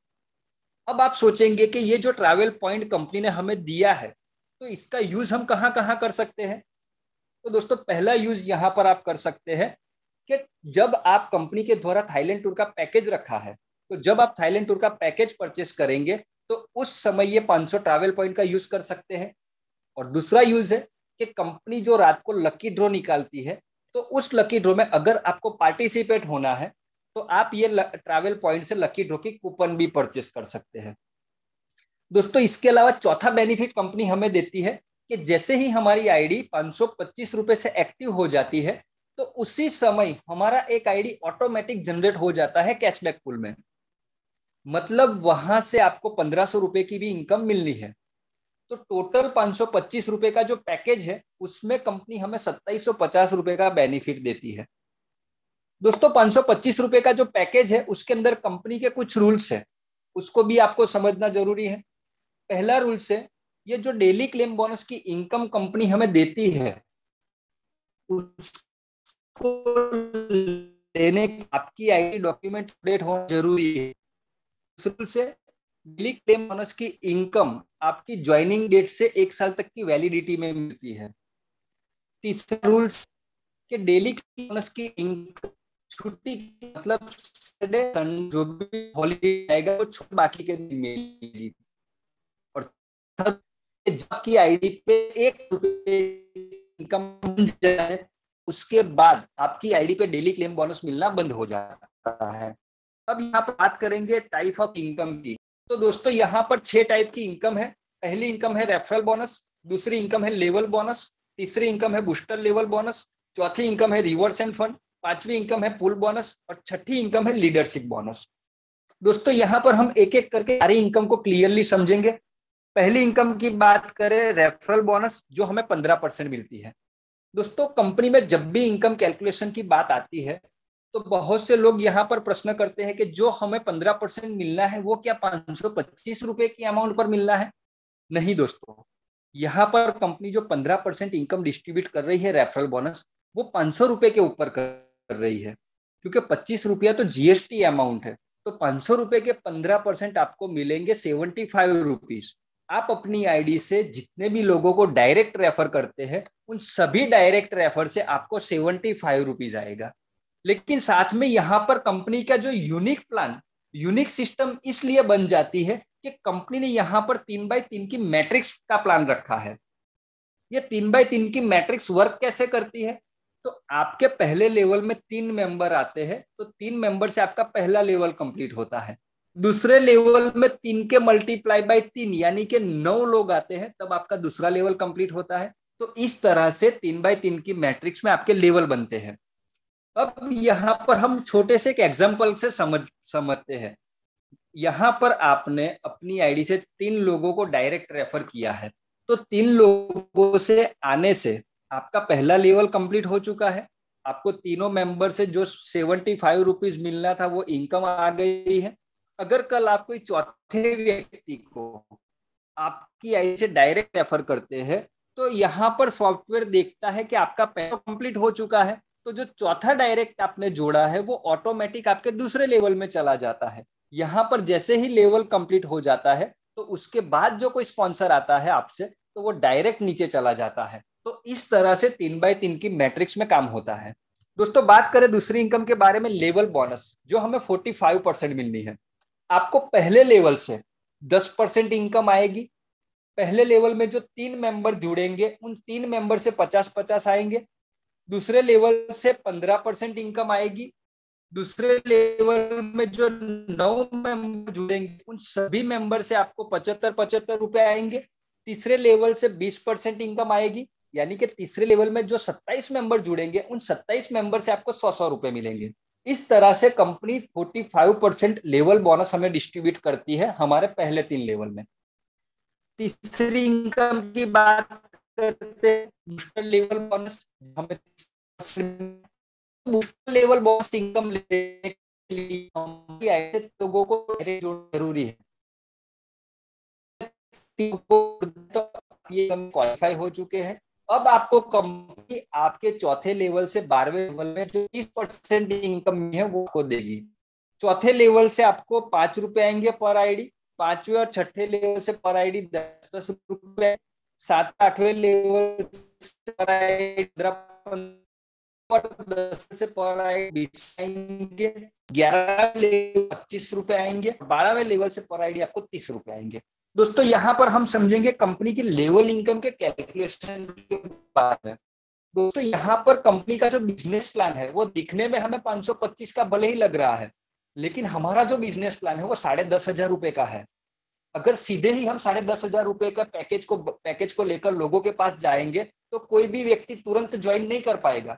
अब आप सोचेंगे कि ये जो ट्रैवल पॉइंट कंपनी ने हमें दिया है तो इसका यूज हम कहाँ कहाँ कर सकते हैं तो दोस्तों पहला यूज यहाँ पर आप कर सकते हैं कि जब आप कंपनी के द्वारा थाईलैंड टूर का पैकेज रखा है तो जब आप थाईलैंड टूर का पैकेज परचेस करेंगे तो उस समय ये 500 ट्रैवल पॉइंट का यूज कर सकते हैं और दूसरा यूज है कि कंपनी जो रात को लकी ड्रॉ निकालती है तो उस लकी ड्रॉ में अगर आपको पार्टिसिपेट होना है तो आप ये ट्रैवल पॉइंट से लकी ड्रॉ की कूपन भी परचेस कर सकते हैं दोस्तों इसके अलावा चौथा बेनिफिट कंपनी हमें देती है कि जैसे ही हमारी आईडी पाँच सौ से एक्टिव हो जाती है तो उसी समय हमारा एक आईडी ऑटोमेटिक जनरेट हो जाता है कैशबैक पुल में मतलब वहां से आपको पंद्रह सौ रुपए की भी इनकम मिलनी है तो टोटल पांच सौ पच्चीस रुपए का जो पैकेज है उसमें कंपनी हमें सत्ताईस सौ पचास रुपए का बेनिफिट देती है दोस्तों पांच सौ पच्चीस रुपए का जो पैकेज है उसके अंदर कंपनी के कुछ रूल्स है उसको भी आपको समझना जरूरी है पहला रूल से ये जो डेली क्लेम बोनस की इनकम कंपनी हमें देती है उसको लेने आपकी आईडी डॉक्यूमेंट अपडेट होना जरूरी है उस रूल से डेली क्लेम बोनस की इनकम आपकी ज्वाइनिंग डेट से एक साल तक की वैलिडिटी में मिलती है तीसरा रूल के डेली क्लेम बोनस की इनकम छुट्टी मतलब जो भी हॉलीडे आएगा वो बाकी के दिन मिलेगी की आईडी पे एक रुपए इनकम जाए उसके बाद आपकी आईडी पे डेली क्लेम बोनस मिलना बंद हो जाता है अब यहाँ पर बात करेंगे टाइप ऑफ इनकम की तो दोस्तों यहाँ पर छह टाइप की इनकम है पहली इनकम है रेफरल बोनस दूसरी इनकम है लेवल बोनस तीसरी इनकम है बूस्टर लेवल बोनस चौथी इनकम है रिवर्स एंड फंड पांचवी इनकम है पुल बोनस और छठी इनकम है लीडरशिप बोनस दोस्तों यहाँ पर हम एक एक करके सारी इनकम को क्लियरली समझेंगे पहली इनकम की बात करें रेफरल बोनस जो हमें पंद्रह परसेंट मिलती है दोस्तों कंपनी में जब भी इनकम कैलकुलेशन की बात आती है तो बहुत से लोग यहाँ पर प्रश्न करते हैं कि जो हमें पंद्रह परसेंट मिलना है वो क्या पाँच सौ पच्चीस रुपए की अमाउंट पर मिलना है नहीं दोस्तों यहाँ पर कंपनी जो पंद्रह परसेंट इनकम डिस्ट्रीब्यूट कर रही है रेफरल बोनस वो पाँच सौ रुपए के ऊपर कर रही है क्योंकि पच्चीस रुपया तो जीएसटी अमाउंट है तो पाँच सौ रुपए के पंद्रह परसेंट आपको मिलेंगे सेवेंटी फाइव रुपीज आप अपनी आईडी से जितने भी लोगों को डायरेक्ट रेफर करते हैं उन सभी डायरेक्ट रेफर से आपको सेवेंटी फाइव रुपीज आएगा लेकिन साथ में यहाँ पर कंपनी का जो यूनिक प्लान यूनिक सिस्टम इसलिए बन जाती है कि कंपनी ने यहाँ पर तीन बाय तीन की मैट्रिक्स का प्लान रखा है ये तीन बाय तीन की मैट्रिक्स वर्क कैसे करती है तो आपके पहले लेवल में तीन मेंबर आते हैं तो तीन मेंबर से आपका पहला लेवल कंप्लीट होता है दूसरे लेवल में तीन के मल्टीप्लाई बाय तीन यानी कि नौ लोग आते हैं तब आपका दूसरा लेवल कंप्लीट होता है तो इस तरह से तीन बाय तीन की मैट्रिक्स में आपके लेवल बनते हैं अब यहाँ पर हम छोटे से एक एग्जाम्पल से समझ समझते हैं यहाँ पर आपने अपनी आईडी से तीन लोगों को डायरेक्ट रेफर किया है तो तीन लोगों से आने से आपका पहला लेवल कंप्लीट हो चुका है आपको तीनों मेंबर से जो सेवेंटी फाइव रुपीज मिलना था वो इनकम आ गई है अगर कल आप कोई चौथे व्यक्ति को आपकी आई से डायरेक्ट रेफर करते हैं तो यहाँ पर सॉफ्टवेयर देखता है कि आपका पैसा कंप्लीट हो चुका है तो जो चौथा डायरेक्ट आपने जोड़ा है वो ऑटोमेटिक आपके दूसरे लेवल में चला जाता है यहाँ पर जैसे ही लेवल कंप्लीट हो जाता है तो उसके बाद जो कोई स्पॉन्सर आता है आपसे तो वो डायरेक्ट नीचे चला जाता है तो इस तरह से तीन बाय तीन की मैट्रिक्स में काम होता है दोस्तों बात करें दूसरी इनकम के बारे में लेवल बोनस जो हमें फोर्टी फाइव परसेंट मिलनी है आपको पहले लेवल से दस परसेंट इनकम आएगी पहले लेवल में जो तीन मेंबर जुड़ेंगे उन तीन मेंबर से पचास पचास आएंगे दूसरे लेवल से पंद्रह परसेंट इनकम आएगी दूसरे लेवल में जो नौ मेंबर जुड़ेंगे उन सभी मेंबर से आपको पचहत्तर पचहत्तर रुपए आएंगे तीसरे लेवल से बीस परसेंट इनकम आएगी यानी कि तीसरे लेवल में जो सत्ताईस मेंबर जुड़ेंगे उन सत्ताईस मेंबर से आपको सौ सौ रुपए मिलेंगे इस तरह से कंपनी 45 परसेंट लेवल बोनस हमें डिस्ट्रीब्यूट करती है हमारे पहले तीन लेवल में तीसरी इनकम की बात करते बूस्टर लेवल बोनस हमें बूस्टर लेवल बोनस इनकम लेने के लिए ऐसे लोगों को जरूरी है तो ये क्वालिफाई हो चुके हैं अब आपको कंपनी आपके चौथे लेवल से बारहवें लेवल में जो तीस परसेंट इनकम है वो आपको देगी चौथे लेवल से आपको पांच रुपए आएंगे पर आईडी पांचवे और छठे लेवल से पर आईडी दस दस रुपए सात आठवें लेवल से पर आईडी दस से पर आईडी बीस आएंगे ग्यारह लेवल पच्चीस रुपए आएंगे बारहवें लेवल से पर आईडी आपको तीस रुपए आएंगे दोस्तों यहाँ पर हम समझेंगे कंपनी की लेवल इनकम के कैलकुलेशन के बारे में दोस्तों यहाँ पर कंपनी का जो बिजनेस प्लान है वो दिखने में हमें 525 का भले ही लग रहा है लेकिन हमारा जो बिजनेस प्लान है वो साढ़े दस हजार रुपए का है अगर सीधे ही हम साढ़े दस हजार रुपए का पैकेज को पैकेज को लेकर लोगों के पास जाएंगे तो कोई भी व्यक्ति तुरंत ज्वाइन नहीं कर पाएगा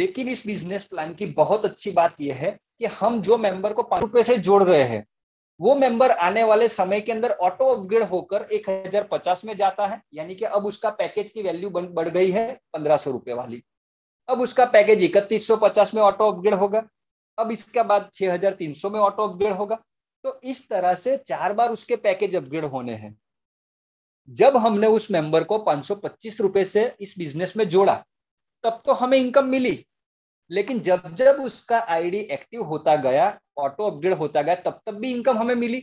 लेकिन इस बिजनेस प्लान की बहुत अच्छी बात यह है कि हम जो मेंबर को पांच रुपए से जोड़ रहे हैं वो मेंबर आने वाले समय के अंदर ऑटो अपग्रेड होकर एक हजार पचास में जाता है यानी कि अब उसका पैकेज की वैल्यू बढ़ गई है पंद्रह सौ रुपए वाली अब उसका पैकेज इकतीस सौ पचास में ऑटो अपग्रेड होगा अब इसके बाद छह हजार तीन सौ में ऑटो अपग्रेड होगा तो इस तरह से चार बार उसके पैकेज अपग्रेड होने हैं जब हमने उस मेंबर को पांच सौ पच्चीस रुपए से इस बिजनेस में जोड़ा तब तो हमें इनकम मिली लेकिन जब जब उसका आईडी एक्टिव होता गया ऑटो अपग्रेड होता गया तब तब भी इनकम हमें मिली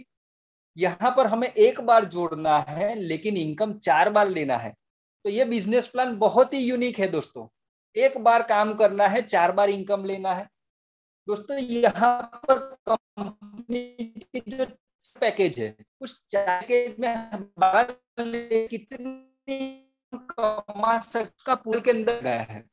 यहां पर हमें एक बार जोड़ना है लेकिन इनकम चार बार लेना है तो ये बिजनेस प्लान बहुत ही यूनिक है दोस्तों एक बार काम करना है चार बार इनकम लेना है दोस्तों यहाँ पर कंपनी जो पैकेज है उस पैकेज में कितनी कमा सकता पूल के अंदर गया है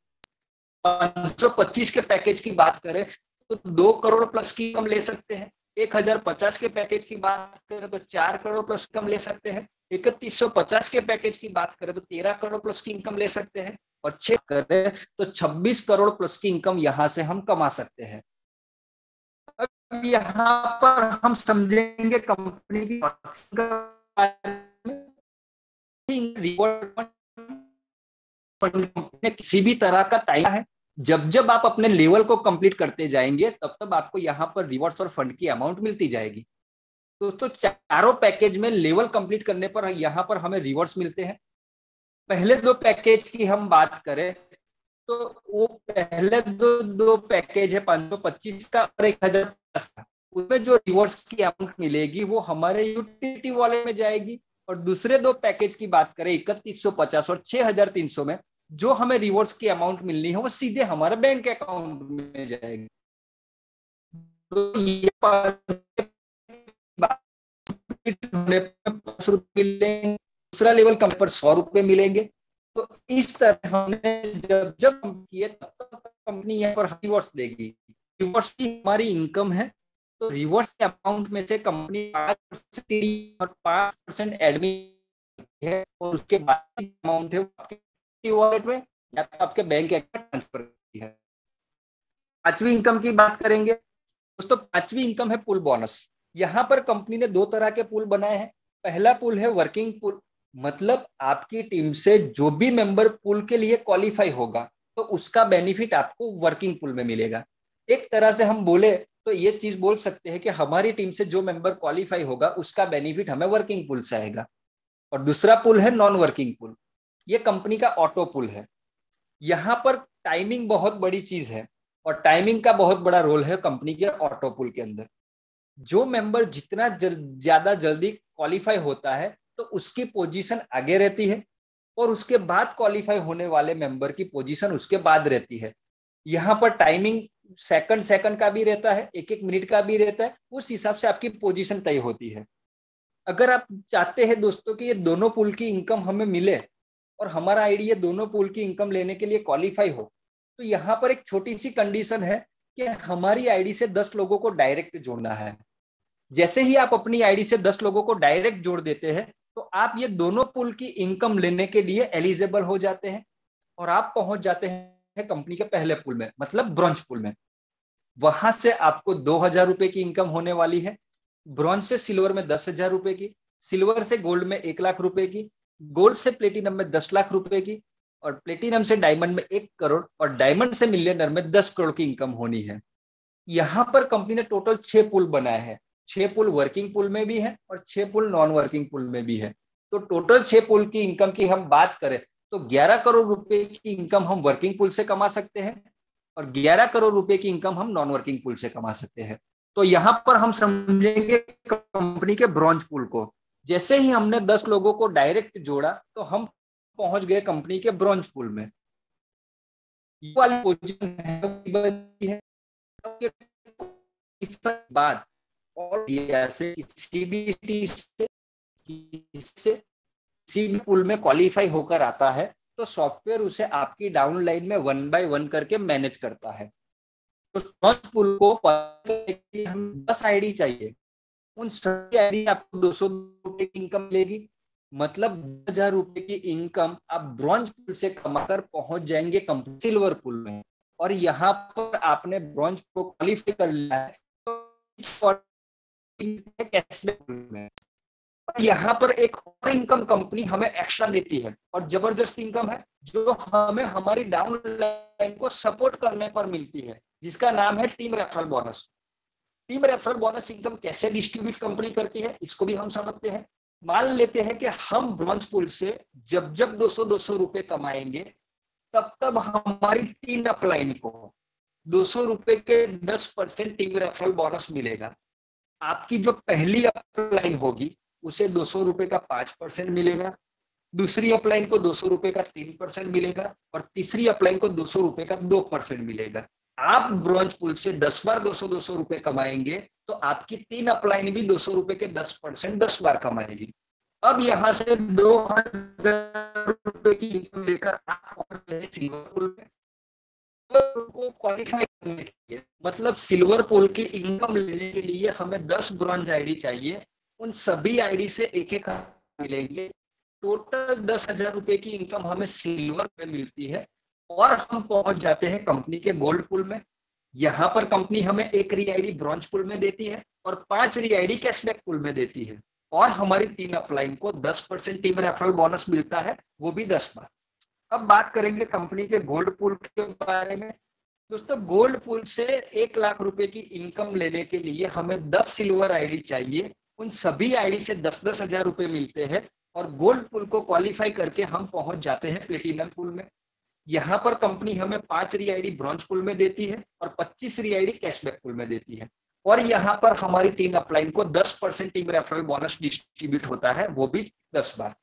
525 के पैकेज की बात करें तो दो करोड़ प्लस की हम ले सकते हैं एक हजार पचास के पैकेज की बात करें तो चार करोड़ प्लस कम ले सकते हैं इकतीस सौ पचास के पैकेज की बात करें तो तेरह करोड़ प्लस की इनकम ले सकते हैं और छह करें तो छब्बीस करोड़ प्लस की इनकम यहां से हम कमा सकते हैं अब यहाँ पर हम समझेंगे कंपनी की किसी भी तरह का टाइम है जब जब आप अपने लेवल को कंप्लीट करते जाएंगे तब तब आपको यहाँ पर रिवॉर्ड्स और फंड की अमाउंट मिलती जाएगी दोस्तों चारों पैकेज में लेवल कंप्लीट करने पर यहाँ पर हमें रिवॉर्ड्स मिलते हैं पहले दो पैकेज की हम बात करें तो वो पहले दो दो पैकेज है पाँच सौ पच्चीस का और एक हजार पचास का उसमें जो रिवॉर्ड्स की अमाउंट मिलेगी वो हमारे यूटिलिटी वॉलेट में जाएगी और दूसरे दो पैकेज की बात करें इकतीस सौ पचास और छह हजार तीन सौ में जो हमें रिवॉर्ड्स की अमाउंट मिलनी है वो सीधे हमारे बैंक अकाउंट में जाएगी तो ये दूसरा लेवल कम पर सौ रुपए मिलेंगे तो इस तरह हमने जब जब किए तब तक कंपनी यहाँ पर रिवर्स देगी रिवर्स की हमारी इनकम है तो रिवर्स के अमाउंट में से कंपनी पाँच और पांच परसेंट एडमिट है और उसके बाद अमाउंट है वॉलेट में या तो आपके बैंक अकाउंट ट्रांसफर करती है पांचवी इनकम की बात करेंगे दोस्तों पांचवी इनकम है पुल बोनस यहाँ पर कंपनी ने दो तरह के पुल बनाए हैं पहला पुल है वर्किंग पुल मतलब आपकी टीम से जो भी मेंबर पुल के लिए क्वालिफाई होगा तो उसका बेनिफिट आपको वर्किंग पुल में मिलेगा एक तरह से हम बोले तो ये चीज बोल सकते हैं कि हमारी टीम से जो मेंबर क्वालिफाई होगा उसका बेनिफिट हमें वर्किंग पुल से आएगा और दूसरा पुल है नॉन वर्किंग पुल ये कंपनी का ऑटो पुल है यहाँ पर टाइमिंग बहुत बड़ी चीज है और टाइमिंग का बहुत बड़ा रोल है कंपनी के ऑटो पुल के अंदर जो मेंबर जितना जल, ज्यादा जल्दी क्वालिफाई होता है तो उसकी पोजीशन आगे रहती है और उसके बाद क्वालिफाई होने वाले मेंबर की पोजीशन उसके बाद रहती है यहाँ पर टाइमिंग सेकंड सेकंड का भी रहता है एक एक मिनट का भी रहता है उस हिसाब से आपकी पोजीशन तय होती है अगर आप चाहते हैं दोस्तों कि ये दोनों पुल की इनकम हमें मिले और हमारा आइडिया दोनों पूल की इनकम लेने के लिए क्वालिफाई हो तो यहाँ पर एक छोटी सी कंडीशन है कि हमारी आईडी से दस लोगों को डायरेक्ट जोड़ना है जैसे ही आप अपनी आईडी से दस लोगों को डायरेक्ट जोड़ देते हैं तो आप ये दोनों पुल की इनकम लेने के लिए एलिजिबल हो जाते हैं और आप पहुंच जाते हैं कंपनी के पहले पुल में मतलब ब्रॉन्ज पुल में वहां से आपको दो हजार रुपए की इनकम होने वाली है ब्रॉन्ज से सिल्वर में दस हजार रुपए की सिल्वर से गोल्ड में एक लाख रुपए की गोल्ड से प्लेटिनम में दस लाख रुपए की और प्लेटिनम से डायमंड में एक करोड़ और डायमंड से मिलियनर में दस करोड़ की इनकम होनी है यहाँ पर कंपनी ने टोटल छह पुल बनाए हैं छह पुल वर्किंग पुल में भी है और छह पुल नॉन वर्किंग पुल में भी है तो टोटल छह पुल की इनकम की हम बात करें तो 11 करोड़ रुपए की इनकम हम वर्किंग पुल से कमा सकते हैं और 11 करोड़ रुपए की इनकम हम नॉन वर्किंग पुल से कमा सकते हैं तो यहाँ पर हम समझेंगे कंपनी के ब्रॉन्ज पुल को जैसे ही हमने दस लोगों को डायरेक्ट जोड़ा तो हम पहुंच गए कंपनी के ब्रॉन्ज पूल में बाद और सीबीटी से सीबी पूल में क्वालिफाई होकर आता है तो सॉफ्टवेयर उसे आपकी डाउन लाइन में वन बाय वन करके मैनेज करता है तो पूल को हम दस आईडी चाहिए उन सभी आईडी आपको दो सौ रुपए की इनकम मिलेगी मतलब हजार रुपए की इनकम आप ब्रॉन्ज पुल से कमाकर पहुंच जाएंगे सिल्वर पुल में और यहाँ पर आपने ब्रॉन्ज को क्वालिफाई कर लिया है तो यहाँ पर एक और इनकम कंपनी हमें एक्स्ट्रा देती है और जबरदस्त इनकम है जो हमें हमारी डाउन लाइन को सपोर्ट करने पर मिलती है जिसका नाम है team referral bonus team referral bonus income कैसे डिस्ट्रीब्यूट कंपनी करती है इसको भी हम समझते हैं मान लेते हैं कि हम ब्रॉन्ज पुल से जब जब 200-200 रुपए कमाएंगे तब तब हमारी तीन अपलाइन को 200 रुपए के 10 परसेंट टीम रेफरल बोनस मिलेगा आपकी जो पहली अपलाइन होगी उसे 200 रुपए का 5 परसेंट मिलेगा दूसरी अपलाइन को 200 रुपए का 3 परसेंट मिलेगा और तीसरी अपलाइन को 200 रुपए का 2 परसेंट मिलेगा आप ब्रॉन्ज पुल से दस बार दो सौ दो सौ रुपए कमाएंगे तो आपकी तीन अपलाइन भी दो सौ रुपए के दस परसेंट दस बार कमाएगी अब यहाँ से दो हजार रुपए की इनकम लेकर आप सिल्वर पुल में को क्वालिफाई करने के लिए मतलब सिल्वर पुल की इनकम लेने के लिए हमें दस ब्रॉन्ज आईडी चाहिए उन सभी आईडी से एक एक मिलेंगे टोटल दस हजार रुपए की इनकम हमें सिल्वर में मिलती है और हम पहुंच जाते हैं कंपनी के गोल्ड पुल में यहाँ पर कंपनी हमें एक रीआईडी ब्रॉन्ज पुल में देती है और पांच रीआईडी कैशबैक पुल में देती है और हमारी तीन अपलाइन को दस परसेंट टीम रेफरल बोनस मिलता है वो भी दस बार अब बात करेंगे कंपनी के गोल्ड पुल के बारे में दोस्तों गोल्ड पुल से एक लाख रुपए की इनकम लेने के लिए हमें दस सिल्वर आईडी चाहिए उन सभी आईडी से दस दस हजार रुपए मिलते हैं और गोल्ड पुल को क्वालिफाई करके हम पहुंच जाते हैं प्लेटिनम पुल में यहाँ पर कंपनी हमें पांच रीआईडी ब्रॉन्ज पुल में देती है और पच्चीस रीआईडी कैशबैक पुल में देती है और यहाँ पर हमारी तीन अपलाइन को दस percent team referral bonus distribute होता है वो भी दस बार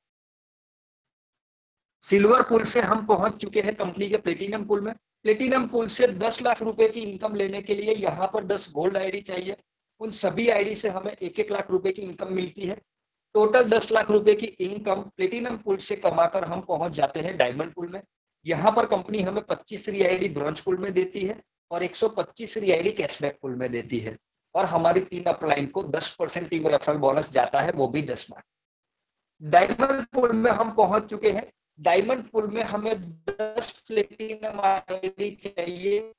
सिल्वर पुल से हम पहुंच चुके हैं कंपनी के प्लेटिनम पुल में प्लेटिनम पुल से दस लाख रुपए की इनकम लेने के लिए यहाँ पर दस गोल्ड आईडी चाहिए उन सभी आईडी से हमें एक एक लाख रुपए की इनकम मिलती है टोटल दस लाख रुपए की इनकम प्लेटिनम पुल से कमाकर हम पहुंच जाते हैं डायमंड पुल में यहाँ पर कंपनी हमें पच्चीस रीआईडी ब्रांच पुल में देती है और एक सौ पच्चीस रीआईडी कैशबैक पुल में देती है और हमारी तीन अपलाइन को दस परसेंट टीम रेफरल बोनस जाता है वो भी दस बार डायमंड पुल में हम पहुंच चुके हैं डायमंड पुल में हमें दस प्लेटिनम आईडी चाहिए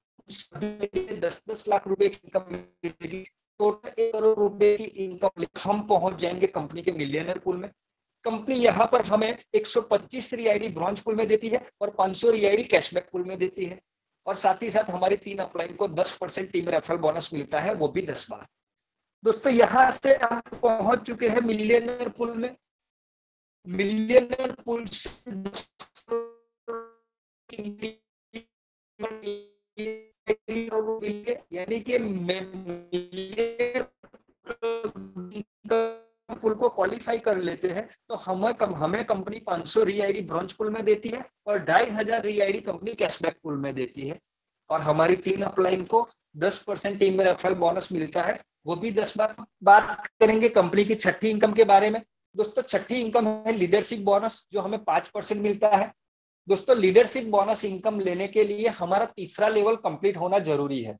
दस दस लाख रुपए की इनकम मिलेगी टोटल एक करोड़ रुपए की इनकम हम पहुंच जाएंगे कंपनी के मिलियनर पुल में कंपनी यहाँ पर हमें 125 सौ रीआईडी ब्रॉन्ज पुल में देती है और 500 सौ रीआईडी कैशबैक पुल में देती है और साथ ही साथ हमारी तीन अप्लाई को 10 परसेंट टीम रेफरल बोनस मिलता है वो भी 10 बार दोस्तों यहाँ से आप पहुंच चुके हैं मिलियनर पुल में मिलियनर पुल से यानी कि पुल को क्वालिफाई कर लेते हैं तो हमें कम, हमें कंपनी 500 सौ रीआईडी आई पुल में देती है और ढाई हजार रीआईडी कंपनी कैशबैक पुल में देती है और हमारी तीन अपलाइन को 10 परसेंट टीम में रेफरल बोनस मिलता है वो भी 10 बार बात करेंगे कंपनी की छठी इनकम के बारे में दोस्तों छठी इनकम है लीडरशिप बोनस जो हमें पांच परसेंट मिलता है दोस्तों लीडरशिप बोनस इनकम लेने के लिए हमारा तीसरा लेवल कंप्लीट होना जरूरी है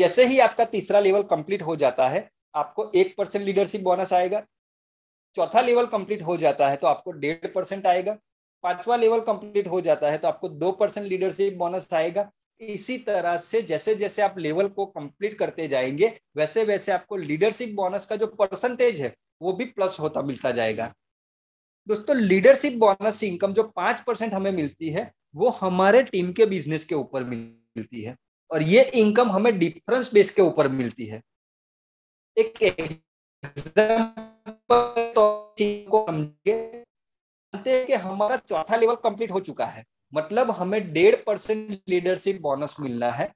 जैसे ही आपका तीसरा लेवल कंप्लीट हो जाता है आपको एक परसेंट लीडरशिप बोनस आएगा चौथा लेवल कंप्लीट हो जाता है तो आपको डेढ़ परसेंट आएगा पांचवा लेवल कंप्लीट हो जाता है तो आपको दो परसेंट लीडरशिप बोनस आएगा इसी तरह से जैसे जैसे आप लेवल को कंप्लीट करते जाएंगे वैसे वैसे आपको लीडरशिप बोनस का जो परसेंटेज है वो भी प्लस होता मिलता जाएगा दोस्तों लीडरशिप बोनस इनकम जो पांच परसेंट हमें मिलती है वो हमारे टीम के बिजनेस के ऊपर मिलती है और ये इनकम हमें डिफरेंस बेस के ऊपर मिलती है एक तो को कि हमारा चौथा लेवल कंप्लीट हो चुका है मतलब हमें डेढ़ परसेंट लीडरशिप बोनस मिलना है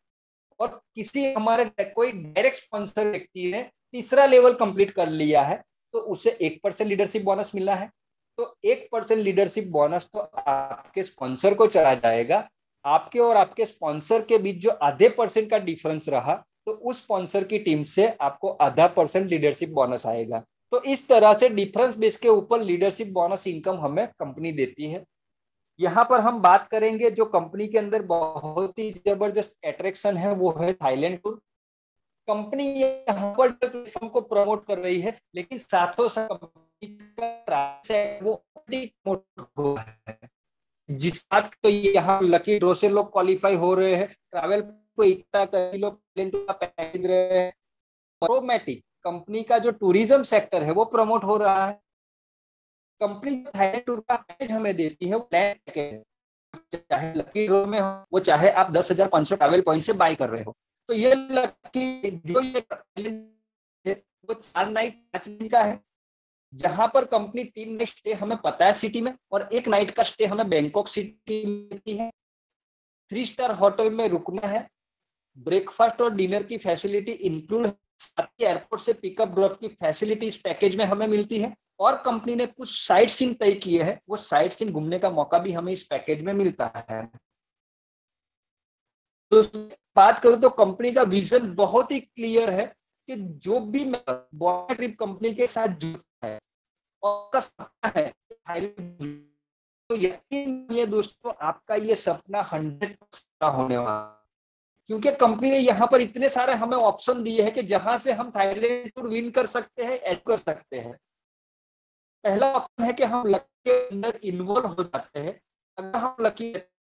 और किसी हमारे कोई डायरेक्ट स्पॉन्सर व्यक्ति ने तीसरा लेवल कंप्लीट कर लिया है तो उसे एक परसेंट लीडरशिप बोनस मिला है तो एक परसेंट लीडरशिप बोनस तो आपके स्पॉन्सर को चला जाएगा आपके और आपके स्पॉन्सर के बीच जो आधे परसेंट का डिफरेंस रहा तो उस स्पॉन्सर की टीम से आपको आधा परसेंट लीडरशिप बोनस आएगा तो इस तरह से डिफरेंस बेस के ऊपर लीडरशिप बोनस इनकम हमें कंपनी देती है यहाँ पर हम बात करेंगे जो कंपनी के अंदर बहुत ही जबरदस्त अट्रैक्शन है वो है थाईलैंड टूर कंपनी यहाँ पर प्लेटफॉर्म को प्रमोट कर रही है लेकिन साथों साथ वो जिस बात तो यहाँ लकी ड्रो से लोग क्वालिफाई हो रहे हैं ट्रैवल को एक कई लोग खरीद रहे हैं प्रोमेटिक कंपनी का जो टूरिज्म सेक्टर है वो प्रमोट हो रहा है कंपनी टूर का पैकेज हमें देती है वो लैंड पैकेज चाहे लकी ड्रो में हो वो चाहे आप दस हजार पांच सौ ट्रेवल पॉइंट से बाय कर रहे हो तो ये लकी जो ये वो चार नाइट पांच दिन का है जहां पर कंपनी तीन नाइट स्टे हमें पता है सिटी में और एक नाइट का स्टे हमें बैंकॉक सिटी में है थ्री स्टार होटल में रुकना है ब्रेकफास्ट और डिनर की फैसिलिटी इंक्लूड साथ ही एयरपोर्ट से पिकअप ड्रॉप की फैसिलिटी इस पैकेज में हमें मिलती है और कंपनी ने कुछ साइट सीन तय किए हैं वो साइट सीन घूमने का मौका भी हमें इस पैकेज में मिलता है तो बात करूं तो कंपनी का विजन बहुत ही क्लियर है कि जो भी ट्रिप कंपनी के साथ जुड़ता है और है तो यकीन दोस्तों आपका ये सपना हंड्रेड होने वाला क्योंकि कंपनी ने यहाँ पर इतने सारे हमें ऑप्शन दिए हैं कि जहां से हम थाईलैंड टूर विन कर सकते हैं एड कर सकते हैं पहला ऑप्शन है कि हम लकी के अंदर इन्वॉल्व हो जाते हैं अगर हम लकी है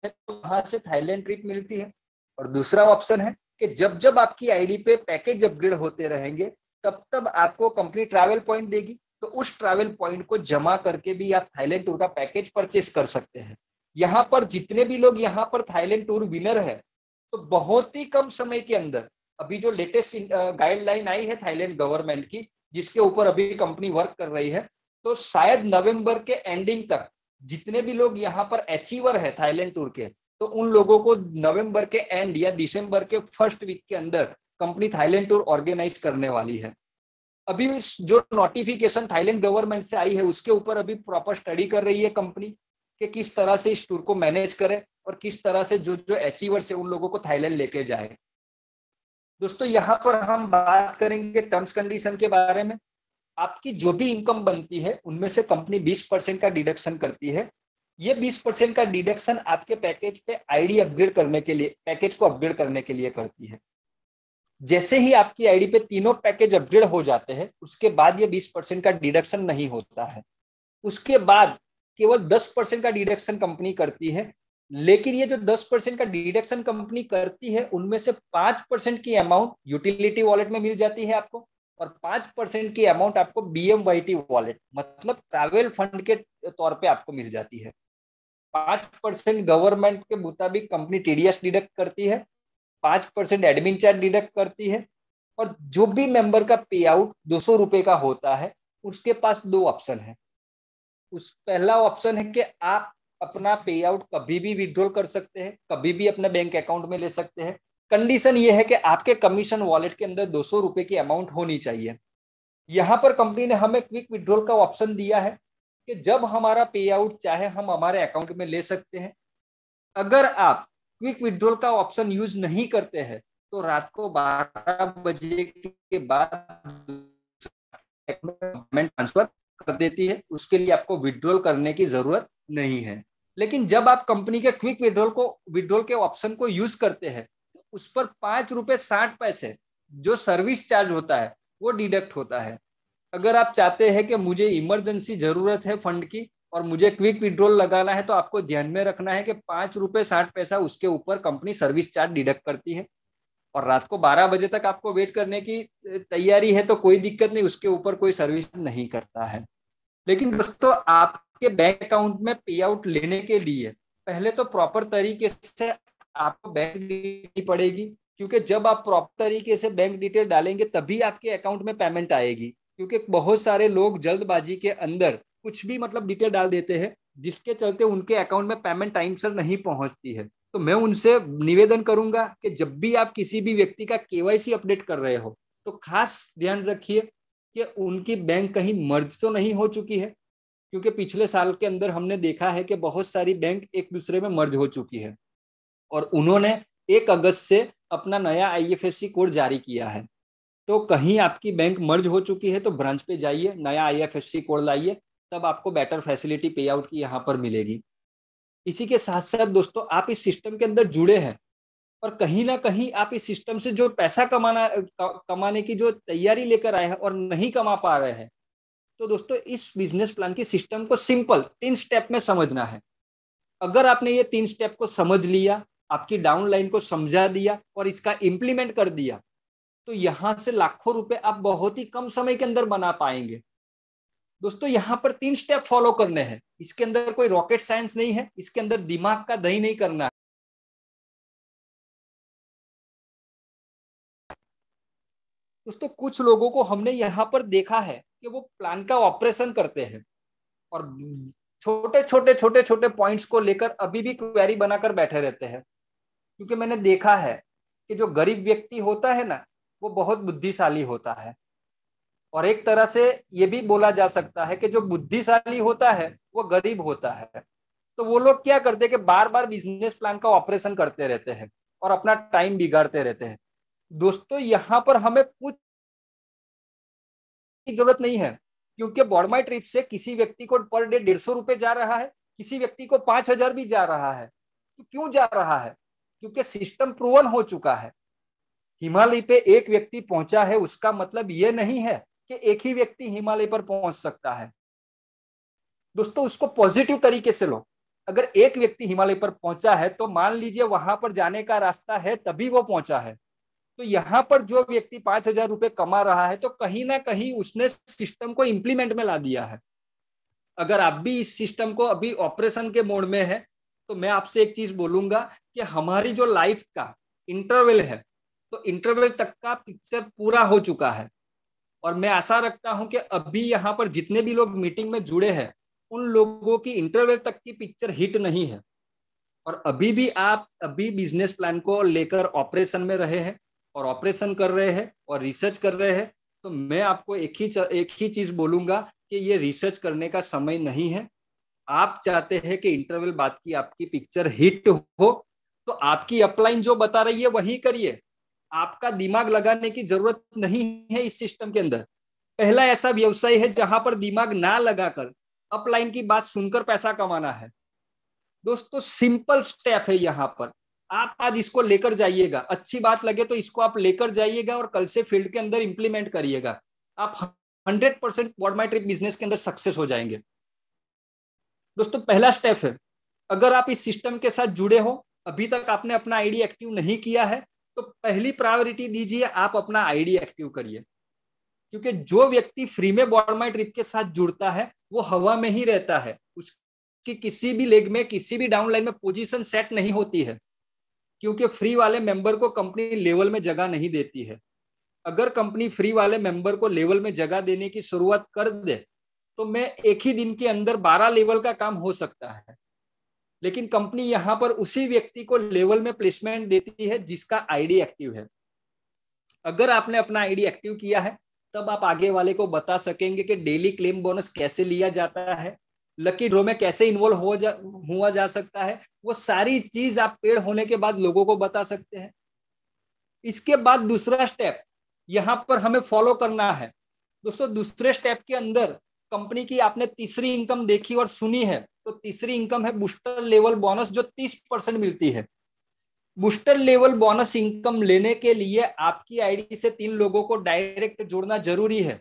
तो वहां से थाईलैंड ट्रिप मिलती है और दूसरा ऑप्शन है कि जब जब आपकी आईडी पे पैकेज अपग्रेड होते रहेंगे तब तब आपको कंपनी ट्रैवल पॉइंट देगी तो उस ट्रैवल पॉइंट को जमा करके भी आप थाईलैंड टूर का पैकेज परचेस कर सकते हैं यहाँ पर जितने भी लोग यहाँ पर थाईलैंड टूर विनर है तो बहुत ही कम समय के अंदर अभी जो लेटेस्ट गाइडलाइन आई है थाईलैंड गवर्नमेंट की जिसके ऊपर अभी कंपनी वर्क कर रही है तो शायद नवंबर के एंडिंग तक जितने भी लोग यहाँ पर अचीवर है थाईलैंड टूर के तो उन लोगों को नवंबर के एंड या दिसंबर के फर्स्ट वीक के अंदर कंपनी थाईलैंड टूर ऑर्गेनाइज करने वाली है अभी जो नोटिफिकेशन थाईलैंड गवर्नमेंट से आई है उसके ऊपर अभी प्रॉपर स्टडी कर रही है कंपनी कि किस तरह से इस टूर को मैनेज करें और किस तरह से जो जो अचीवर्स है उन लोगों को थाईलैंड लेके जाए दोस्तों यहाँ पर हम बात करेंगे टर्म्स कंडीशन के बारे में आपकी जो भी इनकम बनती है उनमें से कंपनी 20 परसेंट का डिडक्शन करती है ये 20 परसेंट का डिडक्शन आपके पैकेज पे आईडी अपग्रेड करने के लिए पैकेज को अपग्रेड करने के लिए करती है जैसे ही आपकी आईडी पे तीनों पैकेज अपग्रेड हो जाते हैं उसके बाद ये 20 परसेंट का डिडक्शन नहीं होता है उसके बाद केवल दस परसेंट का डिडक्शन कंपनी करती है लेकिन ये जो दस परसेंट का डिडक्शन कंपनी करती है उनमें से पांच परसेंट की अमाउंट यूटिलिटी वॉलेट में मिल जाती है आपको और पांच परसेंट की अमाउंट आपको बीएमवाईटी वॉलेट मतलब ट्रैवल फंड के तौर पे आपको मिल जाती है पांच परसेंट गवर्नमेंट के मुताबिक कंपनी टीडीएस डिडक्ट करती है पांच परसेंट एडमिन चार्ज डिडक्ट करती है और जो भी मेंबर का पे आउट दो सौ रुपए का होता है उसके पास दो ऑप्शन है उस पहला ऑप्शन है कि आप अपना पे आउट कभी भी विड्रॉल कर सकते हैं कभी भी अपने बैंक अकाउंट में ले सकते हैं कंडीशन ये है कि आपके कमीशन वॉलेट के अंदर दो सौ रुपए की अमाउंट होनी चाहिए यहाँ पर कंपनी ने हमें क्विक विड्रॉल का ऑप्शन दिया है कि जब हमारा पे आउट चाहे हम हमारे अकाउंट में ले सकते हैं अगर आप क्विक विड्रॉल का ऑप्शन यूज नहीं करते हैं तो रात को बारह बजे के बाद ट्रांसफर कर देती है उसके लिए आपको विड्रॉल करने की जरूरत नहीं है लेकिन जब आप कंपनी के क्विक विड्रॉल को विड्रॉल के ऑप्शन को यूज करते हैं तो उस पर पांच रुपए साठ पैसे जो सर्विस चार्ज होता है वो डिडक्ट होता है अगर आप चाहते हैं कि मुझे इमरजेंसी जरूरत है फंड की और मुझे क्विक विड्रॉल लगाना है तो आपको ध्यान में रखना है कि पांच रुपए साठ पैसा उसके ऊपर कंपनी सर्विस चार्ज डिडक्ट करती है और रात को 12 बजे तक आपको वेट करने की तैयारी है तो कोई दिक्कत नहीं उसके ऊपर कोई सर्विस नहीं करता है लेकिन दोस्तों आपके बैंक अकाउंट में पे आउट लेने के लिए पहले तो प्रॉपर तरीके से आपको बैंक लेनी पड़ेगी क्योंकि जब आप प्रॉपर तरीके से बैंक डिटेल डालेंगे तभी आपके अकाउंट में पेमेंट आएगी क्योंकि बहुत सारे लोग जल्दबाजी के अंदर कुछ भी मतलब डिटेल डाल देते हैं जिसके चलते उनके अकाउंट में पेमेंट टाइम से नहीं पहुंचती है तो मैं उनसे निवेदन करूंगा कि जब भी आप किसी भी व्यक्ति का केवाईसी अपडेट कर रहे हो तो खास ध्यान रखिए कि उनकी बैंक कहीं मर्ज तो नहीं हो चुकी है क्योंकि पिछले साल के अंदर हमने देखा है कि बहुत सारी बैंक एक दूसरे में मर्ज हो चुकी है और उन्होंने एक अगस्त से अपना नया आई कोड जारी किया है तो कहीं आपकी बैंक मर्ज हो चुकी है तो ब्रांच पे जाइए नया आई कोड लाइए तब आपको बेटर फैसिलिटी पे आउट की यहाँ पर मिलेगी इसी के साथ साथ दोस्तों आप इस सिस्टम के अंदर जुड़े हैं और कहीं ना कहीं आप इस सिस्टम से जो पैसा कमाना कमाने की जो तैयारी लेकर आए हैं और नहीं कमा पा रहे हैं तो दोस्तों इस बिजनेस प्लान की सिस्टम को सिंपल तीन स्टेप में समझना है अगर आपने ये तीन स्टेप को समझ लिया आपकी डाउन लाइन को समझा दिया और इसका इम्प्लीमेंट कर दिया तो यहाँ से लाखों रुपए आप बहुत ही कम समय के अंदर बना पाएंगे दोस्तों यहाँ पर तीन स्टेप फॉलो करने हैं इसके अंदर कोई रॉकेट साइंस नहीं है इसके अंदर दिमाग का दही नहीं करना दोस्तों कुछ लोगों को हमने यहाँ पर देखा है कि वो प्लान का ऑपरेशन करते हैं और छोटे छोटे छोटे छोटे पॉइंट्स को लेकर अभी भी क्वेरी बनाकर बैठे रहते हैं क्योंकि मैंने देखा है कि जो गरीब व्यक्ति होता है ना वो बहुत बुद्धिशाली होता है और एक तरह से ये भी बोला जा सकता है कि जो बुद्धिशाली होता है वो गरीब होता है तो वो लोग क्या करते हैं कि बार बार बिजनेस प्लान का ऑपरेशन करते रहते हैं और अपना टाइम बिगाड़ते रहते हैं दोस्तों यहाँ पर हमें कुछ की जरूरत नहीं है क्योंकि बॉडमाई ट्रिप से किसी व्यक्ति को पर डे डेढ़ सौ रुपए जा रहा है किसी व्यक्ति को पांच हजार भी जा रहा है तो क्यों जा रहा है क्योंकि सिस्टम प्रूवन हो चुका है हिमालय पे एक व्यक्ति पहुंचा है उसका मतलब ये नहीं है कि एक ही व्यक्ति हिमालय पर पहुंच सकता है दोस्तों उसको पॉजिटिव तरीके से लो अगर एक व्यक्ति हिमालय पर पहुंचा है तो मान लीजिए वहां पर जाने का रास्ता है तभी वो पहुंचा है तो यहाँ पर जो व्यक्ति पांच हजार रुपए कमा रहा है तो कहीं ना कहीं उसने सिस्टम को इम्प्लीमेंट में ला दिया है अगर आप भी इस सिस्टम को अभी ऑपरेशन के मोड में है तो मैं आपसे एक चीज बोलूंगा कि हमारी जो लाइफ का इंटरवल है तो इंटरवल तक का पिक्चर पूरा हो चुका है और मैं आशा रखता हूं कि अभी यहाँ पर जितने भी लोग मीटिंग में जुड़े हैं उन लोगों की इंटरवल तक की पिक्चर हिट नहीं है और अभी भी आप अभी बिजनेस प्लान को लेकर ऑपरेशन में रहे हैं और ऑपरेशन कर रहे हैं और रिसर्च कर रहे हैं तो मैं आपको एक ही एक ही चीज बोलूंगा कि ये रिसर्च करने का समय नहीं है आप चाहते हैं कि इंटरवल बाद की आपकी पिक्चर हिट हो तो आपकी अपलाइन जो बता रही है वही करिए आपका दिमाग लगाने की जरूरत नहीं है इस सिस्टम के अंदर पहला ऐसा व्यवसाय है जहां पर दिमाग ना लगाकर अपलाइन की बात सुनकर पैसा कमाना है दोस्तों सिंपल स्टेप है यहाँ पर आप आज इसको लेकर जाइएगा अच्छी बात लगे तो इसको आप लेकर जाइएगा और कल से फील्ड के अंदर इंप्लीमेंट करिएगा आप हंड्रेड परसेंट वॉडमाइट्रिक बिजनेस के अंदर सक्सेस हो जाएंगे दोस्तों पहला स्टेप है अगर आप इस सिस्टम के साथ जुड़े हो अभी तक आपने अपना आईडी एक्टिव नहीं किया है तो पहली प्रायोरिटी दीजिए आप अपना आईडी एक्टिव करिए क्योंकि जो व्यक्ति फ्री में माई ट्रिप के साथ जुड़ता है वो हवा में ही रहता है उसकी किसी भी लेग में किसी भी डाउनलाइन में पोजीशन सेट नहीं होती है क्योंकि फ्री वाले मेंबर को कंपनी लेवल में जगह नहीं देती है अगर कंपनी फ्री वाले मेंबर को लेवल में जगह देने की शुरुआत कर दे तो मैं एक ही दिन के अंदर बारह लेवल का काम हो सकता है लेकिन कंपनी यहां पर उसी व्यक्ति को लेवल में प्लेसमेंट देती है जिसका आईडी एक्टिव है अगर आपने अपना आईडी एक्टिव किया है तब आप आगे वाले को बता सकेंगे कि डेली क्लेम बोनस कैसे लिया जाता है लकी ड्रो में कैसे इन्वॉल्व हो जा हुआ जा सकता है वो सारी चीज आप पेड़ होने के बाद लोगों को बता सकते हैं इसके बाद दूसरा स्टेप यहाँ पर हमें फॉलो करना है दोस्तों दूसरे स्टेप के अंदर कंपनी की आपने तीसरी इनकम देखी और सुनी है तो तीसरी इनकम है बूस्टर लेवल बोनस जो तीस परसेंट मिलती है बूस्टर लेवल बोनस इनकम लेने के लिए आपकी आईडी से तीन लोगों को डायरेक्ट जोड़ना जरूरी है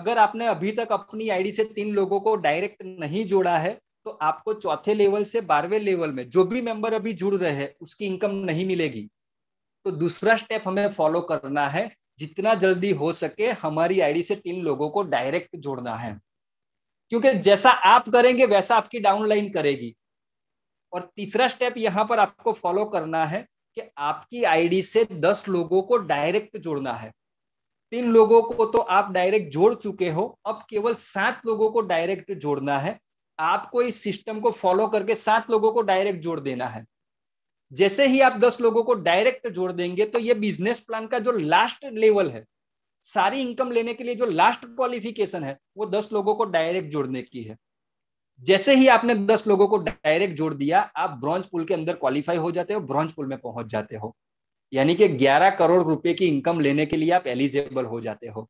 अगर आपने अभी तक अपनी आईडी से तीन लोगों को डायरेक्ट नहीं जोड़ा है तो आपको चौथे लेवल से बारहवें लेवल में जो भी मेंबर अभी जुड़ रहे हैं उसकी इनकम नहीं मिलेगी तो दूसरा स्टेप हमें फॉलो करना है जितना जल्दी हो सके हमारी आईडी से तीन लोगों को डायरेक्ट जोड़ना है क्योंकि जैसा आप करेंगे वैसा आपकी डाउनलाइन करेगी और तीसरा स्टेप यहां पर आपको फॉलो करना है कि आपकी आईडी से दस लोगों को डायरेक्ट जोड़ना है तीन लोगों को तो आप डायरेक्ट जोड़ चुके हो अब केवल सात लोगों को डायरेक्ट जोड़ना है आपको इस सिस्टम को फॉलो करके सात लोगों को डायरेक्ट जोड़ देना है जैसे ही आप दस लोगों को डायरेक्ट जोड़ देंगे तो ये बिजनेस प्लान का जो लास्ट लेवल है सारी इनकम लेने के लिए जो लास्ट क्वालिफिकेशन है वो दस लोगों को डायरेक्ट जोड़ने की है जैसे ही आपने दस लोगों को डायरेक्ट जोड़ दिया आप ब्रॉन्ज पुल के अंदर क्वालिफाई हो जाते हो ब्रॉन्ज पुल में पहुंच जाते हो यानी कि 11 करोड़ रुपए की इनकम लेने के लिए आप एलिजिबल हो जाते हो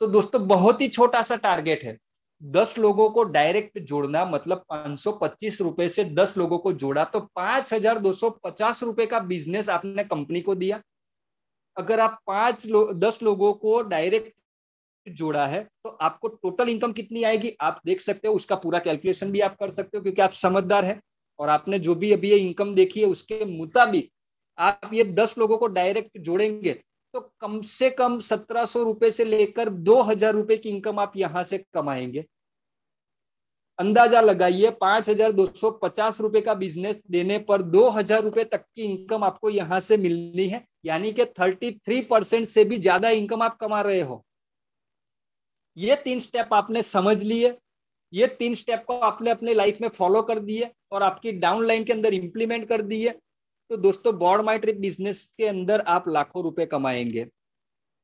तो दोस्तों बहुत ही छोटा सा टारगेट है दस लोगों को डायरेक्ट जोड़ना मतलब पांच रुपए से दस लोगों को जोड़ा तो पांच हजार दो सौ पचास रुपए का बिजनेस आपने कंपनी को दिया अगर आप पांच लो, दस लोगों को डायरेक्ट जोड़ा है तो आपको टोटल इनकम कितनी आएगी आप देख सकते हो उसका पूरा कैलकुलेशन भी आप कर सकते हो क्योंकि आप समझदार है और आपने जो भी अभी ये इनकम देखी है उसके मुताबिक आप ये दस लोगों को डायरेक्ट जोड़ेंगे तो कम से कम सत्रह सौ रुपए से लेकर दो हजार रुपए की इनकम आप यहां से कमाएंगे अंदाजा लगाइए पांच हजार दो सौ पचास रुपए का बिजनेस देने पर दो हजार रुपए तक की इनकम आपको यहां से मिलनी है यानी कि थर्टी थ्री परसेंट से भी ज्यादा इनकम आप कमा रहे हो ये तीन स्टेप आपने समझ लिए ये तीन स्टेप को आपने अपने लाइफ में फॉलो कर दिए और आपकी डाउन लाइन के अंदर इंप्लीमेंट कर दिए तो दोस्तों बॉर्ड माई ट्रिप बिजनेस के अंदर आप लाखों रुपए कमाएंगे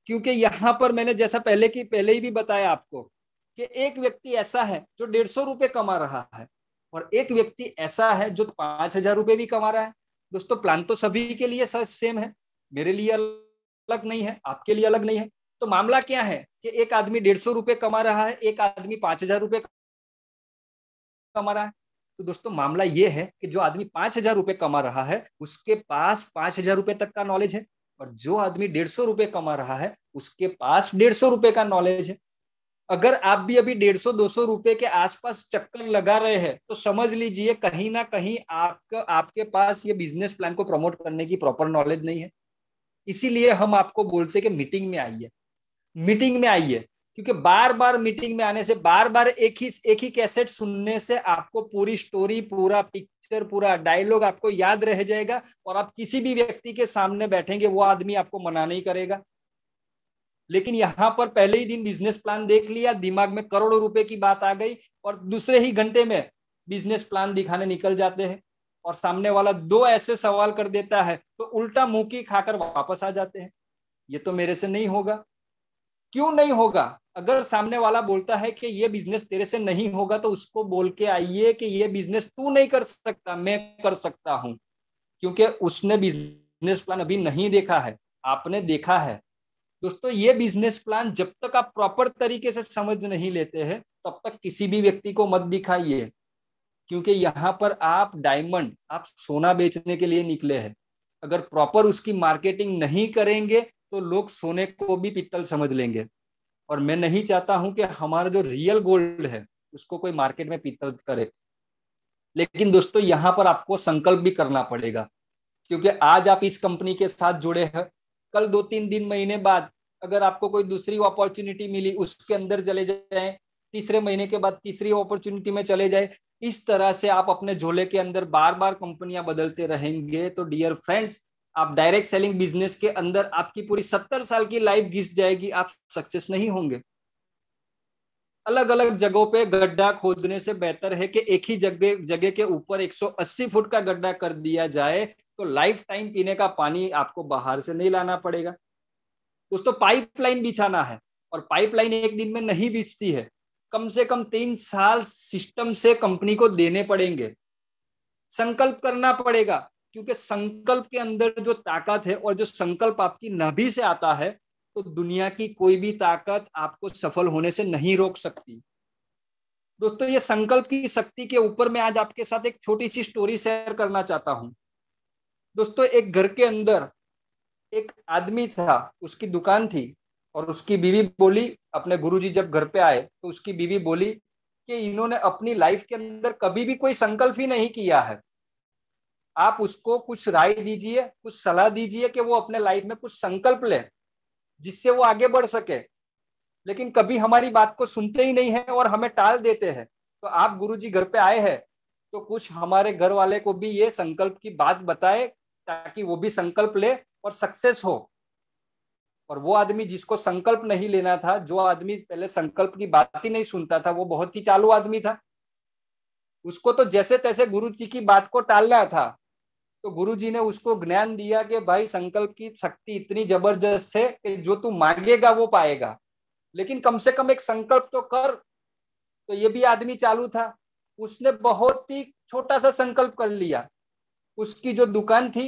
क्योंकि यहां पर मैंने जैसा पहले की पहले ही भी बताया आपको कि एक व्यक्ति ऐसा है जो डेढ़ सौ रुपये कमा रहा है और एक व्यक्ति ऐसा है जो पांच हजार रुपये भी कमा रहा है दोस्तों प्लान तो सभी के लिए सर सेम है मेरे लिए अलग नहीं है आपके लिए अलग नहीं है तो मामला क्या है कि एक आदमी डेढ़ सौ रुपए कमा रहा है एक आदमी पांच हजार रुपए कमा रहा है तो दोस्तों मामला ये है कि जो आदमी पांच हजार रुपए कमा रहा है उसके पास पांच हजार रुपये तक का नॉलेज है और जो आदमी डेढ़ सौ रुपए कमा रहा है उसके पास डेढ़ सौ रुपए का नॉलेज है अगर आप भी अभी डेढ़ सौ दो सौ रुपए के आसपास चक्कर लगा रहे हैं तो समझ लीजिए कहीं ना कहीं आपका आपके पास ये बिजनेस प्लान को प्रमोट करने की प्रॉपर नॉलेज नहीं है इसीलिए हम आपको बोलते हैं कि मीटिंग में आइए मीटिंग में आइए क्योंकि बार बार मीटिंग में आने से बार बार एक ही एक ही कैसेट सुनने से आपको पूरी स्टोरी पूरा पिक्चर पूरा डायलॉग आपको याद रह जाएगा और आप किसी भी व्यक्ति के सामने बैठेंगे वो आदमी आपको मना नहीं करेगा लेकिन यहाँ पर पहले ही दिन बिजनेस प्लान देख लिया दिमाग में करोड़ों रुपए की बात आ गई और दूसरे ही घंटे में बिजनेस प्लान दिखाने निकल जाते हैं और सामने वाला दो ऐसे सवाल कर देता है तो उल्टा मुंह की खाकर वापस आ जाते हैं ये तो मेरे से नहीं होगा क्यों नहीं होगा अगर सामने वाला बोलता है कि ये बिजनेस तेरे से नहीं होगा तो उसको बोल के आइए कि ये बिजनेस तू नहीं कर सकता मैं कर सकता हूं क्योंकि उसने बिजनेस प्लान अभी नहीं देखा है आपने देखा है दोस्तों ये बिजनेस प्लान जब तक आप प्रॉपर तरीके से समझ नहीं लेते हैं तब तक किसी भी व्यक्ति को मत दिखाइए क्योंकि यहाँ पर आप डायमंड आप सोना बेचने के लिए निकले हैं अगर प्रॉपर उसकी मार्केटिंग नहीं करेंगे तो लोग सोने को भी पित्तल समझ लेंगे और मैं नहीं चाहता हूं कि हमारा जो रियल गोल्ड है उसको कोई मार्केट में पित्तल करे लेकिन दोस्तों यहाँ पर आपको संकल्प भी करना पड़ेगा क्योंकि आज आप इस कंपनी के साथ जुड़े हैं कल दो तीन दिन महीने बाद अगर आपको कोई दूसरी अपॉर्चुनिटी मिली उसके अंदर चले जाए तीसरे महीने के बाद तीसरी अपॉर्चुनिटी में चले जाए इस तरह से आप अपने झोले के अंदर बार बार कंपनियां बदलते रहेंगे तो डियर फ्रेंड्स आप डायरेक्ट सेलिंग बिजनेस के अंदर आपकी पूरी सत्तर साल की लाइफ घिस जाएगी आप सक्सेस नहीं होंगे अलग अलग जगहों पे गड्ढा खोदने से बेहतर है कि एक ही जगह जगह के ऊपर 180 फुट का गड्ढा कर दिया जाए तो लाइफ टाइम पीने का पानी आपको बाहर से नहीं लाना पड़ेगा कुछ तो पाइपलाइन बिछाना है और पाइपलाइन एक दिन में नहीं बिछती है कम से कम तीन साल सिस्टम से कंपनी को देने पड़ेंगे संकल्प करना पड़ेगा क्योंकि संकल्प के अंदर जो ताकत है और जो संकल्प आपकी नभी से आता है तो दुनिया की कोई भी ताकत आपको सफल होने से नहीं रोक सकती दोस्तों ये संकल्प की शक्ति के ऊपर मैं आज आपके साथ एक छोटी सी स्टोरी शेयर करना चाहता हूं दोस्तों एक घर के अंदर एक आदमी था उसकी दुकान थी और उसकी बीवी बोली अपने गुरुजी जब घर पे आए तो उसकी बीवी बोली कि इन्होंने अपनी लाइफ के अंदर कभी भी कोई संकल्प ही नहीं किया है आप उसको कुछ राय दीजिए कुछ सलाह दीजिए कि वो अपने लाइफ में कुछ संकल्प ले जिससे वो आगे बढ़ सके लेकिन कभी हमारी बात को सुनते ही नहीं है और हमें टाल देते हैं तो आप गुरुजी घर पे आए हैं तो कुछ हमारे घर वाले को भी ये संकल्प की बात बताए ताकि वो भी संकल्प ले और सक्सेस हो और वो आदमी जिसको संकल्प नहीं लेना था जो आदमी पहले संकल्प की बात ही नहीं सुनता था वो बहुत ही चालू आदमी था उसको तो जैसे तैसे गुरु जी की बात को टालना था तो गुरु जी ने उसको ज्ञान दिया कि भाई संकल्प की शक्ति इतनी जबरदस्त है कि जो तू मांगेगा वो पाएगा लेकिन कम से कम एक संकल्प तो कर तो ये भी आदमी चालू था उसने बहुत ही छोटा सा संकल्प कर लिया उसकी जो दुकान थी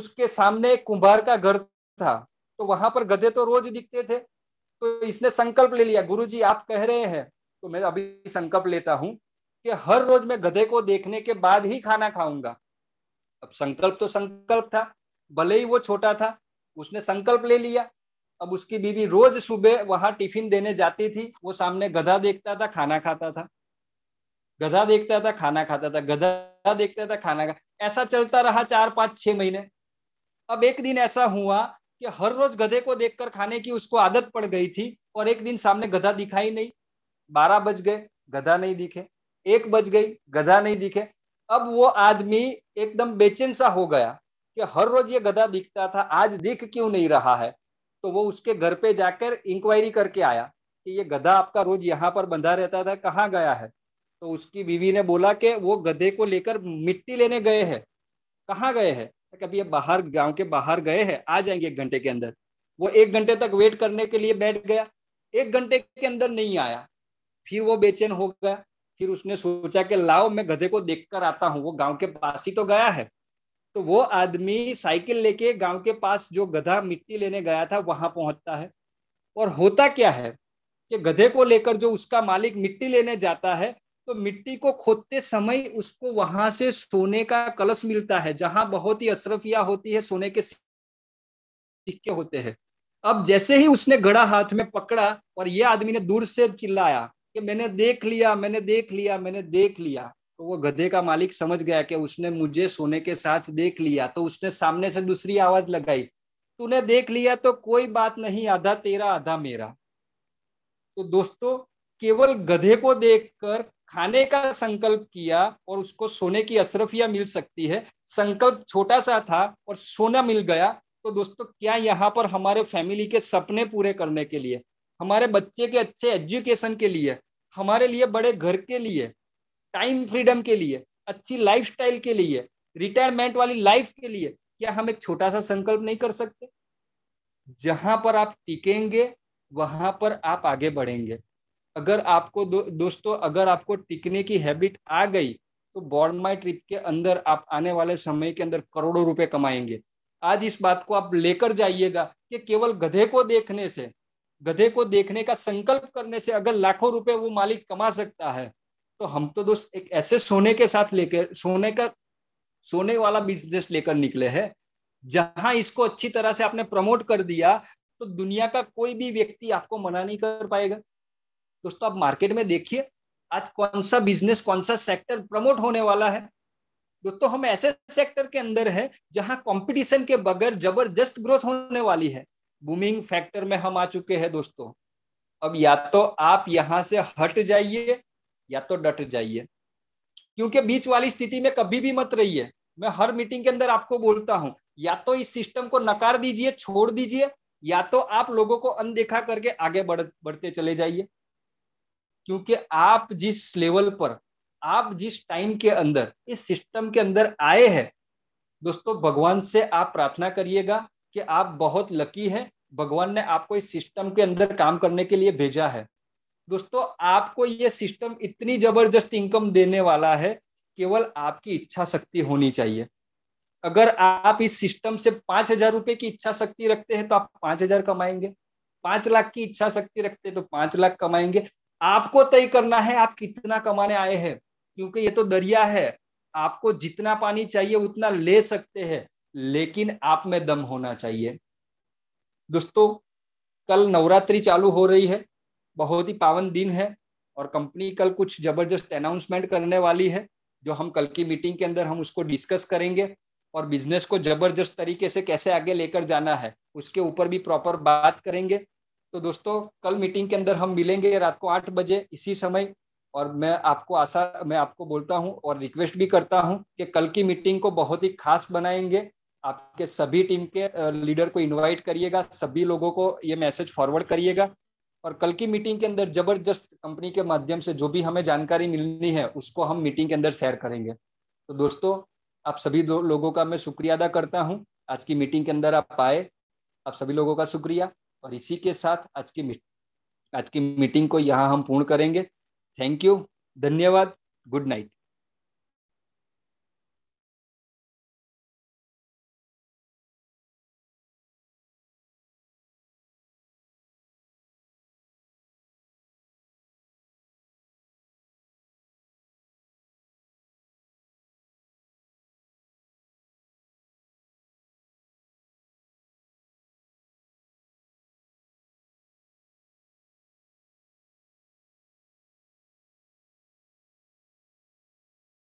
उसके सामने एक कुंभार का घर था तो वहां पर गधे तो रोज दिखते थे तो इसने संकल्प ले लिया गुरु जी आप कह रहे हैं तो मैं अभी संकल्प लेता हूं कि हर रोज मैं गधे को देखने के बाद ही खाना खाऊंगा अब संकल्प तो संकल्प था भले ही वो छोटा था उसने संकल्प ले लिया अब उसकी बीवी रोज सुबह वहां टिफिन देने जाती थी वो सामने गधा देखता था खाना खाता था गधा देखता था खाना खाता था गधा ज्यादा देखता था खाना का ऐसा चलता रहा चार पांच छह महीने अब एक दिन ऐसा हुआ कि हर रोज गधे को देखकर खाने की उसको आदत पड़ गई थी और एक दिन सामने गधा दिखाई नहीं बारह बज गए गधा नहीं दिखे एक बज गई गधा नहीं दिखे अब वो आदमी एकदम बेचैन सा हो गया कि हर रोज ये गधा दिखता था आज दिख क्यों नहीं रहा है तो वो उसके घर पे जाकर इंक्वायरी करके आया कि ये गधा आपका रोज यहाँ पर बंधा रहता था कहाँ गया है तो उसकी बीवी ने बोला कि वो गधे को लेकर मिट्टी लेने गए हैं कहाँ गए हैं कभी ये बाहर गांव के बाहर गए हैं आ जाएंगे एक घंटे के अंदर वो एक घंटे तक वेट करने के लिए बैठ गया एक घंटे के अंदर नहीं आया फिर वो बेचैन हो गया फिर उसने सोचा कि लाओ मैं गधे को कर आता हूँ वो गांव के पास ही तो गया है तो वो आदमी साइकिल लेके गांव के पास जो गधा मिट्टी लेने गया था वहां पहुंचता है और होता क्या है कि गधे को लेकर जो उसका मालिक मिट्टी लेने जाता है तो मिट्टी को खोदते समय उसको वहां से सोने का कलश मिलता है जहां बहुत ही अशरफिया होती है सोने के सिक्के होते हैं अब जैसे ही उसने घड़ा हाथ में पकड़ा और ये आदमी ने दूर से चिल्लाया कि मैंने देख लिया मैंने देख लिया मैंने देख लिया तो वो गधे का मालिक समझ गया कि उसने मुझे सोने के साथ देख लिया तो उसने सामने से दूसरी आवाज लगाई तूने देख लिया तो कोई बात नहीं आधा तेरा आधा मेरा तो दोस्तों केवल गधे को देखकर खाने का संकल्प किया और उसको सोने की अशरफिया मिल सकती है संकल्प छोटा सा था और सोना मिल गया तो दोस्तों क्या यहाँ पर हमारे फैमिली के सपने पूरे करने के लिए हमारे बच्चे के अच्छे एजुकेशन के लिए हमारे लिए बड़े घर के लिए टाइम फ्रीडम के लिए अच्छी लाइफस्टाइल के लिए रिटायरमेंट वाली लाइफ के लिए क्या हम एक छोटा सा संकल्प नहीं कर सकते जहां पर आप टिकेंगे वहां पर आप आगे बढ़ेंगे अगर आपको दो, दोस्तों अगर आपको टिकने की हैबिट आ गई तो बॉर्न माई ट्रिप के अंदर आप आने वाले समय के अंदर करोड़ों रुपए कमाएंगे आज इस बात को आप लेकर जाइएगा कि केवल गधे को देखने से गधे को देखने का संकल्प करने से अगर लाखों रुपए वो मालिक कमा सकता है तो हम तो दोस्त एक ऐसे सोने के साथ लेकर सोने का सोने वाला बिजनेस लेकर निकले हैं जहां इसको अच्छी तरह से आपने प्रमोट कर दिया तो दुनिया का कोई भी व्यक्ति आपको मना नहीं कर पाएगा दोस्तों आप मार्केट में देखिए आज कौन सा बिजनेस कौन सा सेक्टर प्रमोट होने वाला है दोस्तों हम ऐसे सेक्टर के अंदर है जहां कंपटीशन के बगैर जबरदस्त ग्रोथ होने वाली है बूमिंग फैक्टर में हम आ चुके हैं दोस्तों अब या तो आप यहां से हट जाइए या तो डट जाइए क्योंकि बीच वाली स्थिति में कभी भी मत रहिए मैं हर मीटिंग के अंदर आपको बोलता हूं या तो इस सिस्टम को नकार दीजिए छोड़ दीजिए या तो आप लोगों को अनदेखा करके आगे बढ़ बढ़ते चले जाइए क्योंकि आप जिस लेवल पर आप जिस टाइम के अंदर इस सिस्टम के अंदर आए हैं दोस्तों भगवान से आप प्रार्थना करिएगा कि आप बहुत लकी हैं भगवान ने आपको इस सिस्टम के अंदर काम करने के लिए भेजा है दोस्तों आपको ये सिस्टम इतनी जबरदस्त इनकम देने वाला है केवल आपकी इच्छा शक्ति होनी चाहिए अगर आप इस सिस्टम से पांच हजार रुपए की इच्छा शक्ति रखते हैं तो आप पांच हजार कमाएंगे पांच लाख की इच्छा शक्ति रखते हैं तो पांच लाख कमाएंगे आपको तय करना है आप कितना कमाने आए हैं क्योंकि ये तो दरिया है आपको जितना पानी चाहिए उतना ले सकते हैं लेकिन आप में दम होना चाहिए दोस्तों कल नवरात्रि चालू हो रही है बहुत ही पावन दिन है और कंपनी कल कुछ जबरदस्त अनाउंसमेंट करने वाली है जो हम कल की मीटिंग के अंदर हम उसको डिस्कस करेंगे और बिजनेस को जबरदस्त तरीके से कैसे आगे लेकर जाना है उसके ऊपर भी प्रॉपर बात करेंगे तो दोस्तों कल मीटिंग के अंदर हम मिलेंगे रात को आठ बजे इसी समय और मैं आपको आशा मैं आपको बोलता हूं और रिक्वेस्ट भी करता हूं कि कल की मीटिंग को बहुत ही खास बनाएंगे आपके सभी टीम के लीडर को इनवाइट करिएगा सभी लोगों को ये मैसेज फॉरवर्ड करिएगा और कल की मीटिंग के अंदर जबरदस्त कंपनी के माध्यम से जो भी हमें जानकारी मिलनी है उसको हम मीटिंग के अंदर शेयर करेंगे तो दोस्तों आप सभी दो लोगों का मैं शुक्रिया अदा करता हूँ आज की मीटिंग के अंदर आप आए आप सभी लोगों का शुक्रिया और इसी के साथ आज की आज की मीटिंग को यहाँ हम पूर्ण करेंगे थैंक यू धन्यवाद गुड नाइट